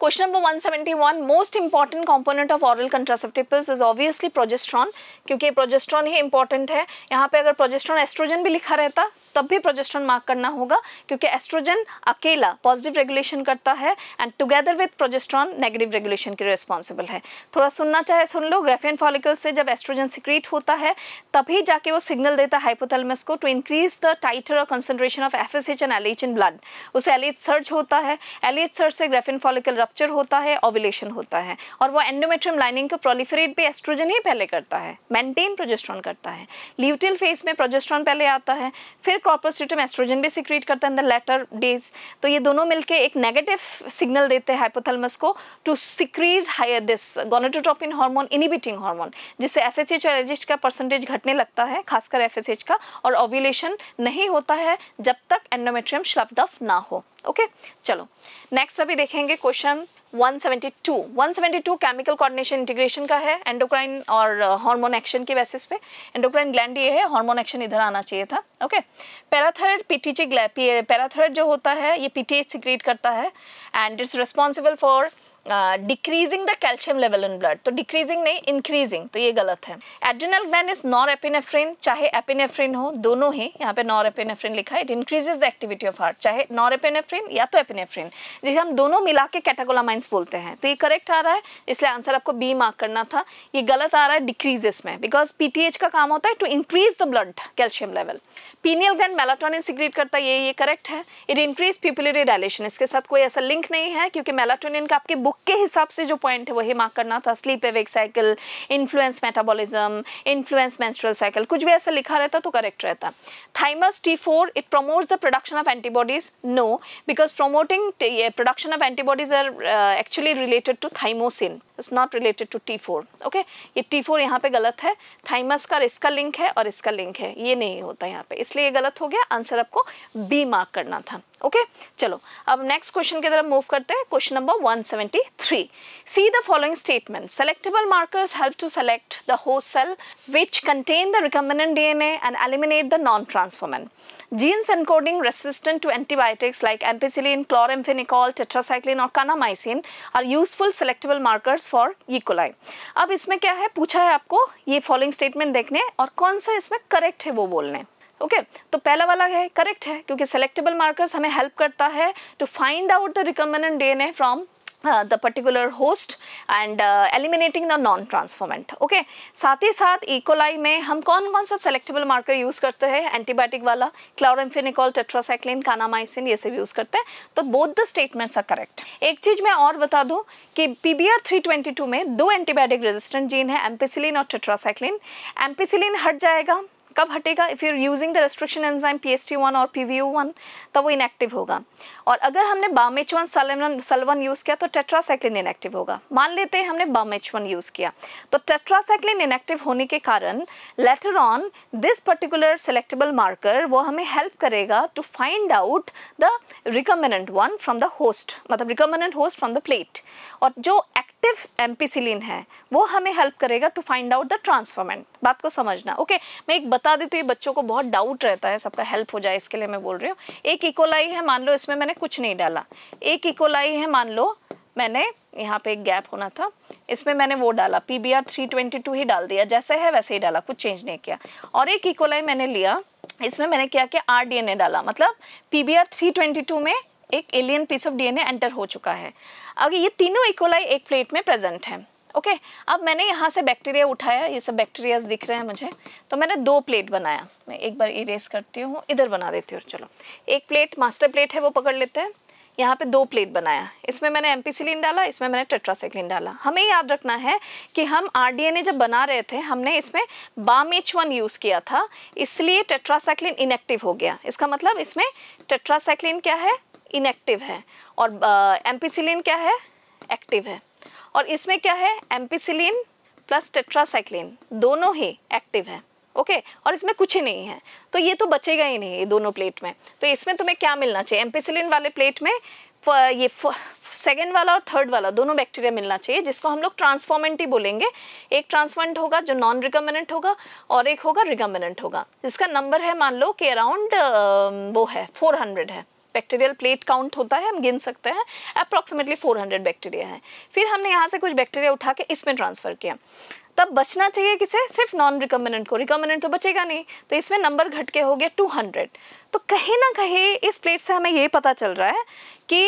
question number 171 most important component of oral contraceptive pills is obviously progesterone क्योंकि प्रोजेस्ट्रॉन ही इंपॉर्टेंट है यहाँ पे अगर प्रोजेस्ट्रॉन एस्ट्रोजन भी लिखा रहता तब भी प्रोजेस्ट्रॉन मार्क करना होगा क्योंकि एस्ट्रोजन अकेला पॉजिटिव रेगुलेशन करता है and together with progesterone negative regulation के रिस्पॉन्सिबल है थोड़ा सुनना चाहे सुन लो ग्रेफियन फॉलिकल से जब एस्ट्रोजन सिक्रीट होता है तभी जाके वो सिग्नल देता है हाइपोथेलमस को टू इंक्रीज द टाइटर और concentration of F and LH in blood उसे एलिच सर्च होता है एलिच सर्च से ग्रेफिन फॉलिकल रप्चर होता है ओविलेशन होता है और वो एंडोमेट्रियम लाइनिंग को प्रोलिफरेट भी एस्ट्रोजन ही पहले करता है मेंटेन प्रोजेस्ट्रॉन करता है ल्यूटिल फेज में प्रोजेस्ट्रॉन पहले आता है फिर कॉपोस्टिटम एस्ट्रोजन भी सिक्रीट करता है इन द लेटर डेज तो ये दोनों मिलकर एक नेगेटिव सिग्नल देते हैं हाइपोथलमस को to secrete this gonadotropin hormone inhibiting hormone जिससे एफ एस का परसेंटेज घटने लगता है खासकर एफ का और ओव्यूलेशन नहीं होता है जब तक एंडोमेट्रियम श्लब्ड ऑफ ना हो ओके चलो नेक्स्ट अभी देखेंगे क्वेश्चन 172 172 केमिकल कोऑर्डिनेशन इंटीग्रेशन का है एंडोक्राइन और हार्मोन uh, एक्शन के बेसिस पे एंडोक्राइन ग्लैंड ये है हार्मोन एक्शन इधर आना चाहिए था ओके पैराथर्ड पीटीचे पैराथर्ड जो होता है ये पीटीएच सिक्रिएट करता है and it's responsible for decreasing the calcium level in blood तो डिक्रीजिंग नहीं इंक्रीजिंग तो ये गलत है adrenal gland is norepinephrine चाहे एपिनेफ्रिन हो दोनों ही यहाँ पे नॉर एपिनेफ्रिन लिखा है it increases the activity of heart चाहे नॉर एपिनेफ्रिन या तो एपिनेफ्रिन जिसे हम दोनों मिला के कैटागोलामाइंस बोलते हैं तो ये करेक्ट आ रहा है इसलिए आंसर आपको बी मार्क करना था ये गलत आ रहा है डिक्रीजेस में बिकॉज पीटीएच का काम होता है to increase the blood calcium level pineal gland melatonin secrete करता है ये ये करेक्ट है इट इंक्रीज पीपुलरी डायलेशन इसके साथ कोई ऐसा लिंक नहीं है क्योंकि मेलाटोनिन का आपके बुक बुक के हिसाब से जो पॉइंट है वही मार्क करना था sleep awake cycle influence metabolism influence menstrual cycle कुछ भी ऐसा लिखा रहता तो करेक्ट रहता thymus T four it promotes the production of antibodies no because promoting production of antibodies are actually related to thymosin it's not related to T four okay ये T four यहाँ पे गलत है थाइमस का इसका link है और इसका लिंक है ये नहीं होता यहाँ पे इसलिए ये गलत हो गया आंसर आपको बी मार्क करना था ओके चलो अब नेक्स्ट क्वेश्चन की तरफ मूव करते हैं question number 173 see the following statement selectable markers help to select the host cell which contain the recombinant DNA and eliminate the non transformant genes encoding resistant to antibiotics like ampicillin chloramphenicol, tetracycline और kanamycin are useful selectable markers for E. coli. अब इसमें क्या है पूछा है आपको ये following statement देखने और कौन सा इसमें करेक्ट है वो बोलने ओके okay, तो पहला वाला है करेक्ट है क्योंकि सेलेक्टेबल मार्कर्स हमें हेल्प करता है to find out the recommended DNA from the particular host and eliminating the non transformant okay साथ ही साथ इकोलाई e में हम कौन कौन सा सेलेक्टेबल मार्कर यूज़ करते हैं एंटीबायोटिक वाला क्लोरम्फेनिकॉल टेट्रासाइक्लिन कानामाइसिन ये सब यूज़ करते हैं तो both the statements are correct एक चीज़ मैं और बता दूँ कि P B R three twenty two में दो एंटीबायोटिक रेजिस्टेंट जीन है एम्पिसिलिन और टेट्रासाइक्लिन एम्पिसिलिन हट जाएगा कब हटेगा if you using the restriction enzyme P S T one और पी वी यू वन तब वो इनएक्टिव होगा और अगर हमने BamH one sal one sal one use किया तो टेट्रासाइक्लिन इनएक्टिव होगा मान लेते हैं हमने बामेच वन यूज़ किया तो टेट्रासाइक्लिन इनएक्टिव होने के कारण later on this particular selectable marker वो हमें हेल्प करेगा to find out the recombinant one from the host मतलब recombinant host from the plate और जो एक्टिव एम्पीसिलीन है वो हमें हेल्प करेगा to find out the transformant बात को समझना ओके okay, मैं एक बता देती हूँ बच्चों को बहुत डाउट रहता है सबका हेल्प हो जाए इसके लिए मैं बोल रही हूँ एक इकोलाई e है मान लो इसमें मैंने कुछ नहीं डाला एक इकोलाई e है मान लो मैंने यहाँ पे एक गैप होना था इसमें मैंने वो डाला P B R three twenty two ही डाल दिया जैसे है वैसे ही डाला कुछ चेंज नहीं किया और एक इकोलाई e मैंने लिया इसमें मैंने क्या किया आर डी एन ए डाला मतलब P B R three twenty two में एक alien piece of D N A enter हो चुका है आगे ये तीनों इकोलाई e. एक प्लेट में प्रेजेंट है ओके अब मैंने यहाँ से बैक्टीरिया उठाया ये सब बैक्टीरियाज दिख रहे हैं मुझे तो मैंने दो प्लेट बनाया मैं एक बार इरेज करती हूँ इधर बना देती हूँ चलो एक प्लेट मास्टर प्लेट है वो पकड़ लेते हैं यहाँ पे दो प्लेट बनाया इसमें मैंने एम्पीसिलिन डाला इसमें मैंने टेट्रासाइक्लिन डाला हमें याद रखना है कि हम ए जब बना रहे थे हमने इसमें बाम एच वन यूज़ किया था इसलिए टेट्रासाइक्लिन इनएक्टिव हो गया इसका मतलब इसमें टेट्रासाइक्लिन क्या है इनएक्टिव है और एम्पीसिलिन क्या है एक्टिव है और इसमें क्या है एम्पीसिलिन प्लस टेट्रासाइक्लिन दोनों ही एक्टिव है ओके okay? और इसमें कुछ ही नहीं है तो ये तो बचेगा ही नहीं ये दोनों प्लेट में तो इसमें तुम्हें क्या मिलना चाहिए एम्पिसिलिन वाले प्लेट में ये सेकेंड वाला और थर्ड वाला दोनों बैक्टीरिया मिलना चाहिए जिसको हम लोग ट्रांसफॉर्मेंट ही बोलेंगे एक ट्रांसफॉर्मेंट होगा जो नॉन रिकमेंडेंट होगा और एक होगा रिकमेंडेंट होगा जिसका नंबर है मान लो कि अराउंड वो है 400 है बैक्टीरियल प्लेट काउंट होता है हम गिन सकते हैं अप्रॉक्सीमेटली 400 बैक्टीरिया हैं फिर हमने यहाँ से कुछ बैक्टीरिया उठा के इसमें ट्रांसफ़र किया तब बचना चाहिए किसे सिर्फ नॉन रिकमेंडेंट को रिकमेंडेंट तो बचेगा नहीं तो इसमें नंबर घट के हो गया हंड्रेड तो कहीं ना कहीं इस प्लेट से हमें ये पता चल रहा है कि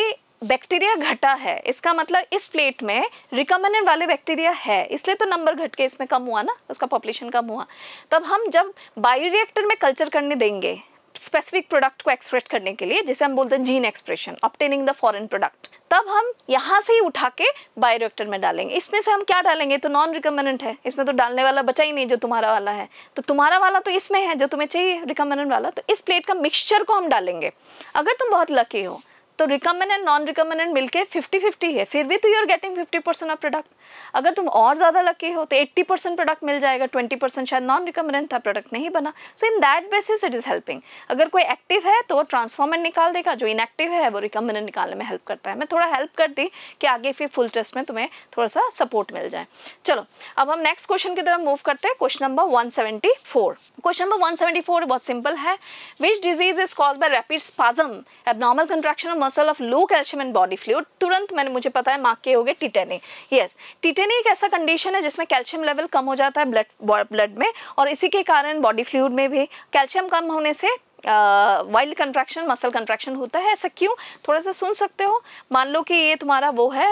बैक्टीरिया घटा है इसका मतलब इस प्लेट में रिकमेंडेड वाले बैक्टीरिया है इसलिए तो नंबर घट के इसमें कम हुआ ना उसका पॉपुलेशन कम हुआ तब हम जब बायोरिएक्टर में कल्चर करने देंगे स्पेसिफिक प्रोडक्ट को एक्सप्रेस करने के लिए जिसे हम बोलते हैं gene expression obtaining the foreign product तब हम यहाँ से ही उठा के बायोरिएक्टर में डालेंगे इसमें से हम क्या डालेंगे तो नॉन रिकमेंडेंट है इसमें तो डालने वाला बचा ही नहीं जो तुम्हारा वाला है तो तुम्हारा वाला तो इसमें है जो तुम्हें चाहिए रिकमेंडेंट वाला तो इस प्लेट का मिक्सचर को हम डालेंगे अगर तुम बहुत लकी हो तो रिकमेंडेंट नॉन रिकमेंडेंट मिलकर फिफ्टी फिफ्टी है फिर भी तो you are getting fifty percent of product अगर तुम और ज़्यादा लकी हो तो 80 परसेंट प्रोडक्ट मिल जाएगा 20 परसेंट शायद नॉन रिकमेंडेंट था प्रोडक्ट नहीं बना so in that basis it is helping अगर कोई एक्टिव है तो वो ट्रांसफॉर्मेंट निकाल देगा जो इनएक्टिव है वो रिकमेंडेंट निकालने में हेल्प करता है मैं थोड़ा हेल्प कर दी कि आगे फिर फुल टेस्ट में तुम्हें थोड़ा सा सपोर्ट मिल जाए चलो अब हम नेक्स्ट क्वेश्चन की तरफ मूव करते हैं question number one question number one बहुत सिंपल है which disease is cause by rapid spasm abnormal contraction of muscle of low calcium and body flu तुरंत मैंने मुझे पता है मार्क के हो गए टिटेनी यस टिटेनी एक ऐसा कंडीशन है जिसमें कैल्शियम लेवल कम हो जाता है ब्लड ब्लड में और इसी के कारण बॉडी फ्लूड में भी कैल्शियम कम होने से वाइल्ड कंट्रैक्शन मसल कंट्रैक्शन होता है ऐसा क्यों थोड़ा सा सुन सकते हो मान लो कि ये तुम्हारा वो है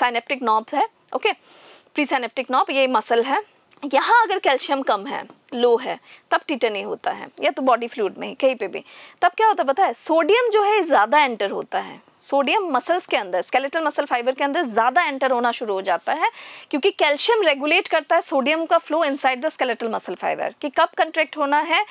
साइनेप्टिक नॉब है ओके प्री साइनेप्टिक नॉब ये मसल है यहाँ अगर कैल्शियम कम है लो है तब टिटनी होता है या तो बॉडी फ्लूड में कहीं पे भी तब क्या होता है पता है सोडियम जो है ज़्यादा एंटर होता है सोडियम मसल्स के अंदर स्केलेटल मसल फाइबर के अंदर ज़्यादा एंटर होना शुरू हो जाता है क्योंकि कैल्शियम रेगुलेट करता है सोडियम का flow inside the skeletal muscle fibre कि कब कंट्रैक्ट होना है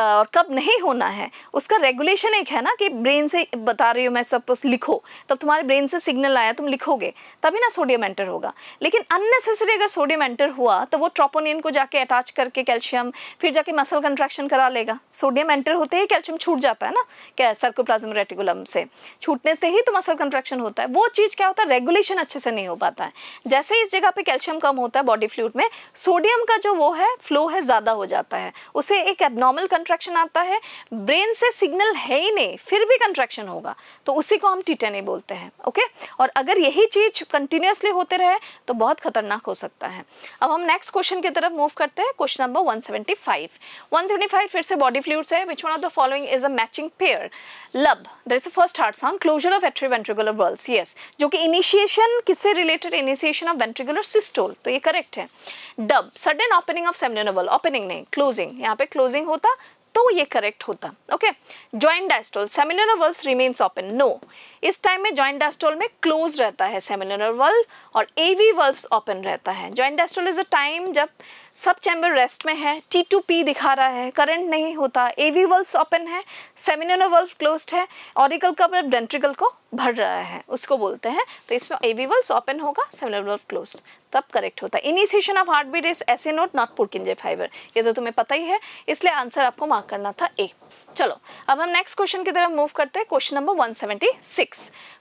और कब नहीं होना है उसका रेगुलेशन एक है ना कि ब्रेन से बता रही हूँ मैं सब कुछ लिखो तब तुम्हारे ब्रेन से सिग्नल आया तुम लिखोगे तभी ना सोडियम एंटर होगा लेकिन अननेसेसरी अगर सोडियम एंटर हुआ तो वो ट्रोपोनियन को जाके अटैच करके कैल्शियम फिर जाके मसल कंट्रैक्शन करा लेगा सोडियम एंटर होते ही कैल्शियम छूट जाता है ना क्या सर्कोप्लाज्म रेटिकुलम से छूटने से ही तो मसल कंट्रैक्शन होता है वो चीज़ क्या होता है रेगुलेशन अच्छे से नहीं हो पाता है जैसे इस जगह पे कैल्शियम कम होता है बॉडी फ्लूड में सोडियम का जो वो है फ्लो है ज़्यादा हो जाता है उसे एक एबनॉर्मल कंट्रैक्शन आता है ब्रेन से सिग्नल है ही नहीं फिर भी कंट्रैक्शन होगा तो उसी को हम टिटनी बोलते हैं ओके और अगर यही चीज कंटिन्यूसली होते रहे तो बहुत खतरनाक हो सकता है अब हम नेक्स्ट क्वेश्चन की तरफ मूव करते हैं क्वेश्चन नंबर 175 175 फिर से बॉडी फ्लूड्स है which one of the following is a matching pair lub there is a first heart sound closure of atrioventricular valves yes जो कि इनिशिएशन किससे related initiation of ventricular systole तो ये correct है dub sudden opening of semilunar opening नहीं closing यहाँ पे closing होता तो ये करेक्ट होता okay joint diastole semilunar valve remains open no इस टाइम में ज्वाइंट डायस्टोल में क्लोज रहता है सेमिनर वर्ल्व और एवी वर्ल्व ओपन रहता है joint diastole is a time जब सब चैम्बर रेस्ट में है टी टू पी दिखा रहा है करंट नहीं होता एवी वर्ल्व ओपन है सेमिनर वर्ल्व क्लोज है ऑरिकल कब डेंट्रिकल को भर रहा है उसको बोलते हैं तो इसमें एविवल्स ओपन होगा सेमिनल क्लोज तब करेक्ट होता है initiation of heartbeat is SA node not Purkinje fibre ये तो तुम्हें पता ही है इसलिए आंसर आपको मार्क करना था ए चलो अब हम नेक्स्ट क्वेश्चन की तरफ मूव करते हैं क्वेश्चन नंबर 176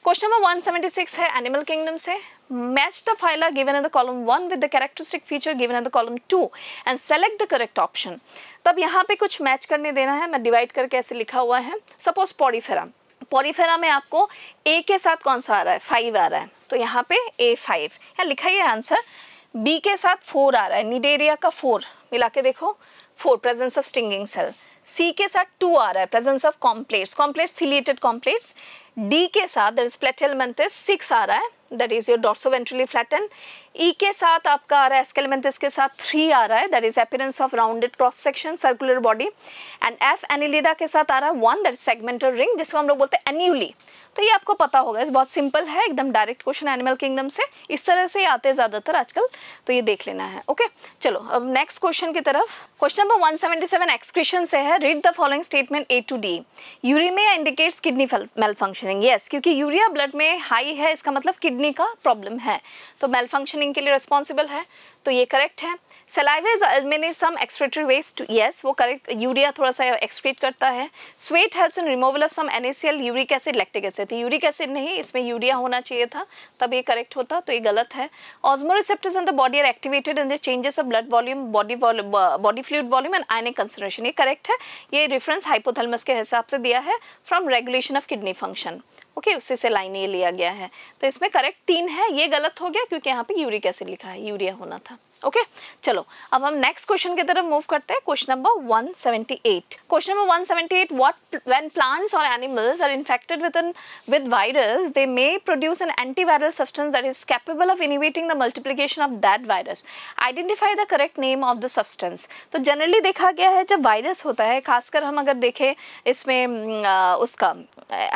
क्वेश्चन नंबर 176 है एनिमल किंगडम से match the phyla given in the column one with the characteristic feature given in the column two and select the correct option तब यहाँ पे कुछ मैच करने देना है मैं डिवाइड करके ऐसे लिखा हुआ है सपोज पॉडीफेरा पॉरीफेरा में आपको ए के साथ कौन सा आ रहा है फाइव आ रहा है तो यहाँ पे ए फाइव यहाँ लिखा ही है आंसर बी के साथ फोर आ रहा है निडेरिया का फोर मिला के देखो four presence of stinging cell C के साथ टू आ रहा है presence of comb plates comb plates ciliated comb plates D के साथ दैट इज प्लेटल प्लेटेलमेंथस सिक्स आ रहा है that is your dorsoventrally flatten E के साथ आपका आ रहा है एस्केलमेंथस के साथ थ्री आ रहा है that is appearance of rounded cross section circular body and F annelida के साथ आ रहा है वन दैट सेगमेंटल रिंग जिसको हम लोग बोलते हैं एन्यूली तो ये आपको पता होगा इस बहुत सिंपल है एकदम डायरेक्ट क्वेश्चन एनिमल किंगडम से इस तरह से आते हैं ज़्यादातर आजकल तो ये देख लेना है ओके चलो अब नेक्स्ट क्वेश्चन की तरफ question number 177 seventy seven excretion से है read the following statement A to D uremia indicates kidney malfunctioning yes क्योंकि यूरिया ब्लड में हाई है इसका मतलब किडनी का प्रॉब्लम है तो मेल फंक्शनिंग के लिए रिस्पॉन्सिबल है तो ये करेक्ट है saliva is some excretory waste yes वो करेक्ट यूरिया थोड़ा सा एक्सक्रीट करता है sweat helps in removal of some NaCl uric acid lactic acid uric acid नहीं इसमें यूरिया होना चाहिए था तब ये करेक्ट होता तो ये गलत है osmoreceptors in the body are activated in the changes of blood volume body body fluid volume and ionic concentration ये करेक्ट है ये रेफरेंस हाइपोथैलेमस के हिसाब से दिया है from regulation of kidney function okay okay, उसी से लाइन ये लिया गया है तो इसमें करेक्ट तीन है ये गलत हो गया क्योंकि यहाँ पे यूरिक एसिड लिखा है यूरिया होना था ओके चलो अब हम नेक्स्ट क्वेश्चन की तरफ मूव करते हैं question number 178 question number 178 what when plants और animals are infected with an with virus they may produce an antiviral substance that is capable of inhibiting the multiplication of that virus identify the correct name of the substance तो generally देखा गया है जब virus होता है खासकर हम अगर देखें इसमें उसका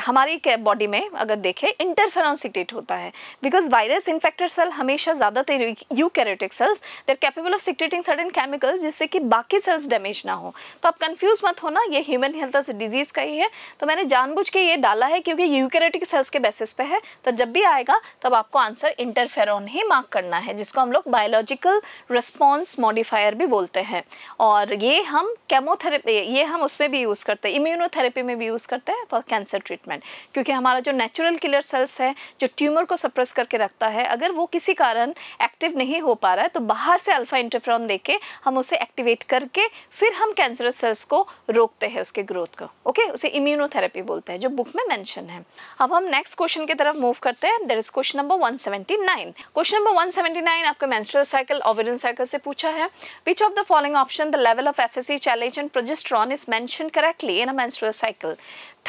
हमारी बॉडी में अगर देखें इंटरफेरोंसिटेट होता है बिकॉज वायरस इन्फेक्टेड सेल हमेशा ज़्यादातर eukaryotic cells they are capable of secreting certain chemicals जिससे कि बाकी सेल्स डैमेज ना हो तो आप कन्फ्यूज मत होना ये ह्यूमन हेल्थ डिजीज़ का ही है तो मैंने जानबूझ के ये डाला है क्योंकि यूकेरेटिक सेल्स के बेसिस पे है तो जब भी आएगा तब आपको आंसर इंटरफेरॉन ही मार्क करना है जिसको हम लोग बायोलॉजिकल रिस्पॉन्स मॉडिफायर भी बोलते हैं और ये हम केमोथेरेपी ये हम उसमें भी यूज़ करते हैं इम्यूनोथेरेपी में भी यूज़ करते हैं फॉर कैंसर ट्रीटमेंट क्योंकि हमारा जो नेचुरल किलर सेल्स है जो ट्यूमर को सप्रेस करके रखता है अगर वो किसी कारण एक्टिव नहीं हो पा रहा है तो बाहर बाहर से अल्फ़ा इंटरफ्रॉन देके हम उसे एक्टिवेट करके फिर हम कैंसरस सेल्स को रोकते हैं उसके ग्रोथ को ओके okay? उसे इम्यूनोथेरेपी बोलते हैं जो बुक में मैंशन है अब हम नेक्स्ट क्वेश्चन की तरफ मूव करते हैं that is question number one question number one आपके मेंस्ट्रुअल साइकिल ओवेरियन साइकिल से पूछा है which of the following option the level of F FSH challenge and progesterone is mention correctly in a menstrual cycle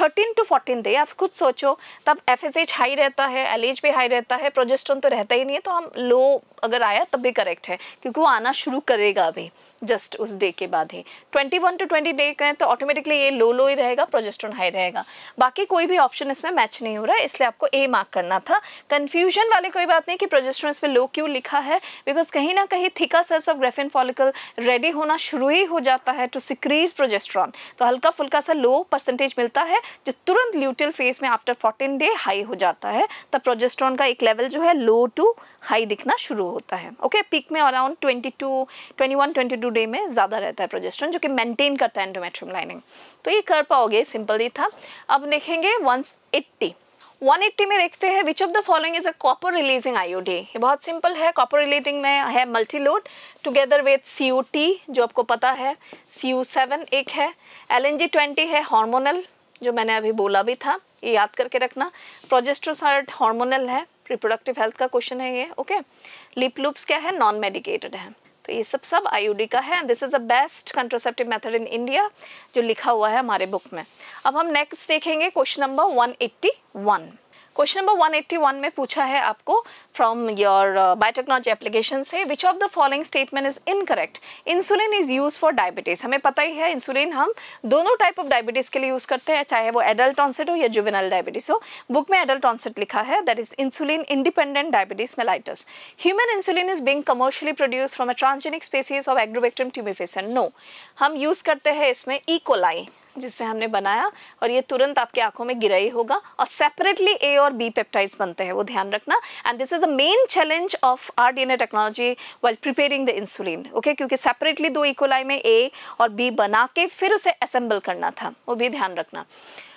thirteen to fourteen day आप खुद सोचो तब F high रहता है एल भी हाई रहता है प्रोजेस्ट्रोन तो रहता ही नहीं है तो हम लो अगर आया तब भी करेक्ट है क्योंकि वो आना शुरू करेगा अभी जस्ट उस डे के बाद ही 21 टू ट्वेंटी डे कहें तो ऑटोमेटिकली ये लो लो ही रहेगा प्रोजेस्ट्रॉन हाई रहेगा बाकी कोई भी ऑप्शन इसमें मैच नहीं हो रहा है इसलिए आपको ए मार्क करना था कन्फ्यूजन वाली कोई बात नहीं कि प्रोजेस्ट्रॉन इसमें लो क्यों लिखा है बिकॉज कहीं ना कहीं theca cells of Graafian follicle ready होना शुरू ही हो जाता है टू सिक्रीज प्रोजेस्ट्रॉन तो हल्का फुल्का सा लो परसेंटेज मिलता है जो तुरंत ल्यूटल फेज में आफ्टर फोर्टीन डे हाई हो जाता है तब प्रोजेस्ट्रॉन का एक लेवल जो है लो टू हाई दिखना शुरू होता है ओके पिक में around twenty two twenty one twenty two to day में ज़्यादा रहता है प्रोजेस्ट्रॉन जो कि मेंटेन करता है एंडोमेट्रियम लाइनिंग तो ये कर पाओगे सिंपल ही था अब देखेंगे वंस एट्टी 180 में देखते हैं which of the following is a copper releasing IUD ये बहुत सिंपल है कॉपर रिलीजिंग में है मल्टीलोड टुगेदर विथ सी जो आपको पता है सी एक है एल एन है हॉर्मोनल जो मैंने अभी बोला भी था ये याद करके रखना प्रोजेस्ट्रोसार्ट हार्मोनल है रिप्रोडक्टिव हेल्थ का क्वेश्चन है ये ओके लिप लूप्स क्या है नॉन मेडिकेटेड है तो ये सब सब आईयूडी का है this is the best contraceptive method in India जो लिखा हुआ है हमारे बुक में अब हम नेक्स्ट देखेंगे क्वेश्चन नंबर 181 क्वेश्चन नंबर 181 में पूछा है आपको from your uh, biotechnology application say which of the following statement is incorrect insulin is used for diabetes हमें पता ही है इंसुलिन हम दोनों टाइप ऑफ डायबिटीज़ के लिए यूज़ करते हैं चाहे वो एडल्ट ऑनसेट हो या जुवेनल डायबिटीज़ हो बुक में एडल्ट ऑनसेट लिखा है that is insulin independent diabetes mellitus human insulin is being commercially produce from a transgenic species of agrobacterium tumefaciens no हम यूज़ करते हैं इसमें इकोलाई e जिससे हमने बनाया और ये तुरंत आपकी आंखों में गिरा ही होगा और सेपरेटली ए और बी पेप्टाइड्स बनते हैं वो ध्यान रखना and this is a the main challenge of our DNA technology while preparing the insulin. Okay, क्योंकि separately दो E. coli में A और B बना के फिर उसे assemble करना था वो भी ध्यान रखना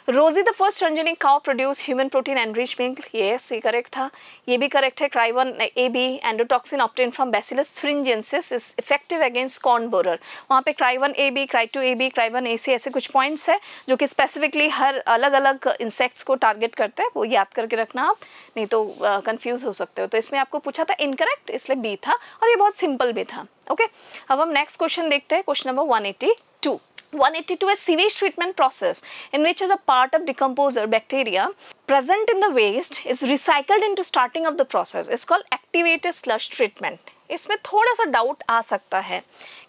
Rosie the first transgenic cow produce human protein enriched milk ये सी करेक्ट था ये भी करेक्ट है cry one A B endotoxin obtain from bacillus thuringiensis is effective against corn borer वहाँ पे cry one A B cry two A B cry one A C ऐसे कुछ points है जो कि स्पेसिफिकली हर अलग अलग इंसेक्ट्स को टारगेट करते हैं वो याद करके रखना आप नहीं तो कन्फ्यूज़ हो सकते हो तो इसमें आपको पूछा था इनकरेक्ट इसलिए बी था और ये बहुत सिंपल भी था ओके okay? अब हम नेक्स्ट क्वेश्चन देखते हैं question number one eighty two 182 is sewage treatment process in which is a part of decomposer bacteria present in the waste is recycled into starting of the process. It's called activated sludge treatment इसमें थोड़ा सा doubt आ सकता है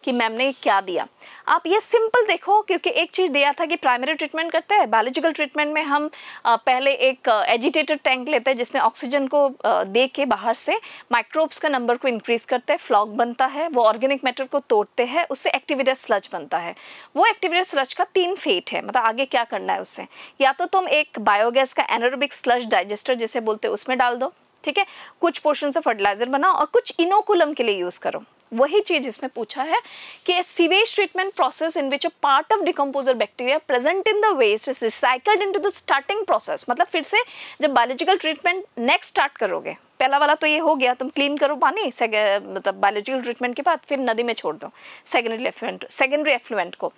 कि ma'am ने क्या दिया आप ये सिंपल देखो क्योंकि एक चीज़ दिया था कि प्राइमरी ट्रीटमेंट करते हैं बायोलॉजिकल ट्रीटमेंट में हम पहले एक एजिटेटेड टैंक लेते हैं जिसमें ऑक्सीजन को दे के बाहर से माइक्रोब्स का नंबर को इंक्रीज़ करते हैं फ्लॉग बनता है वो ऑर्गेनिक मैटर को तोड़ते हैं उससे एक्टिविटेड स्लज बनता है वो एक्टिविटेड स्लज का तीन फेट है मतलब आगे क्या करना है उससे या तो तुम एक बायोगैस का एनोरोबिक स्लज डाइजेस्टर जिसे बोलते हैं उसमें डाल दो ठीक है कुछ पोर्शन से फर्टिलाइजर बनाओ और कुछ इनोकुलम के लिए यूज़ करो वही चीज इसमें पूछा है कि sewage treatment process in which a part of decomposer bacteria present in the waste is recycled into the starting process मतलब फिर से जब बायोलॉजिकल ट्रीटमेंट नेक्स्ट स्टार्ट करोगे पहला वाला तो ये हो गया तुम क्लीन करो पानी मतलब बायोलॉजिकल ट्रीटमेंट के बाद फिर नदी में छोड़ दो सेकेंडरी सेकेंडरी एफ्लुएंट को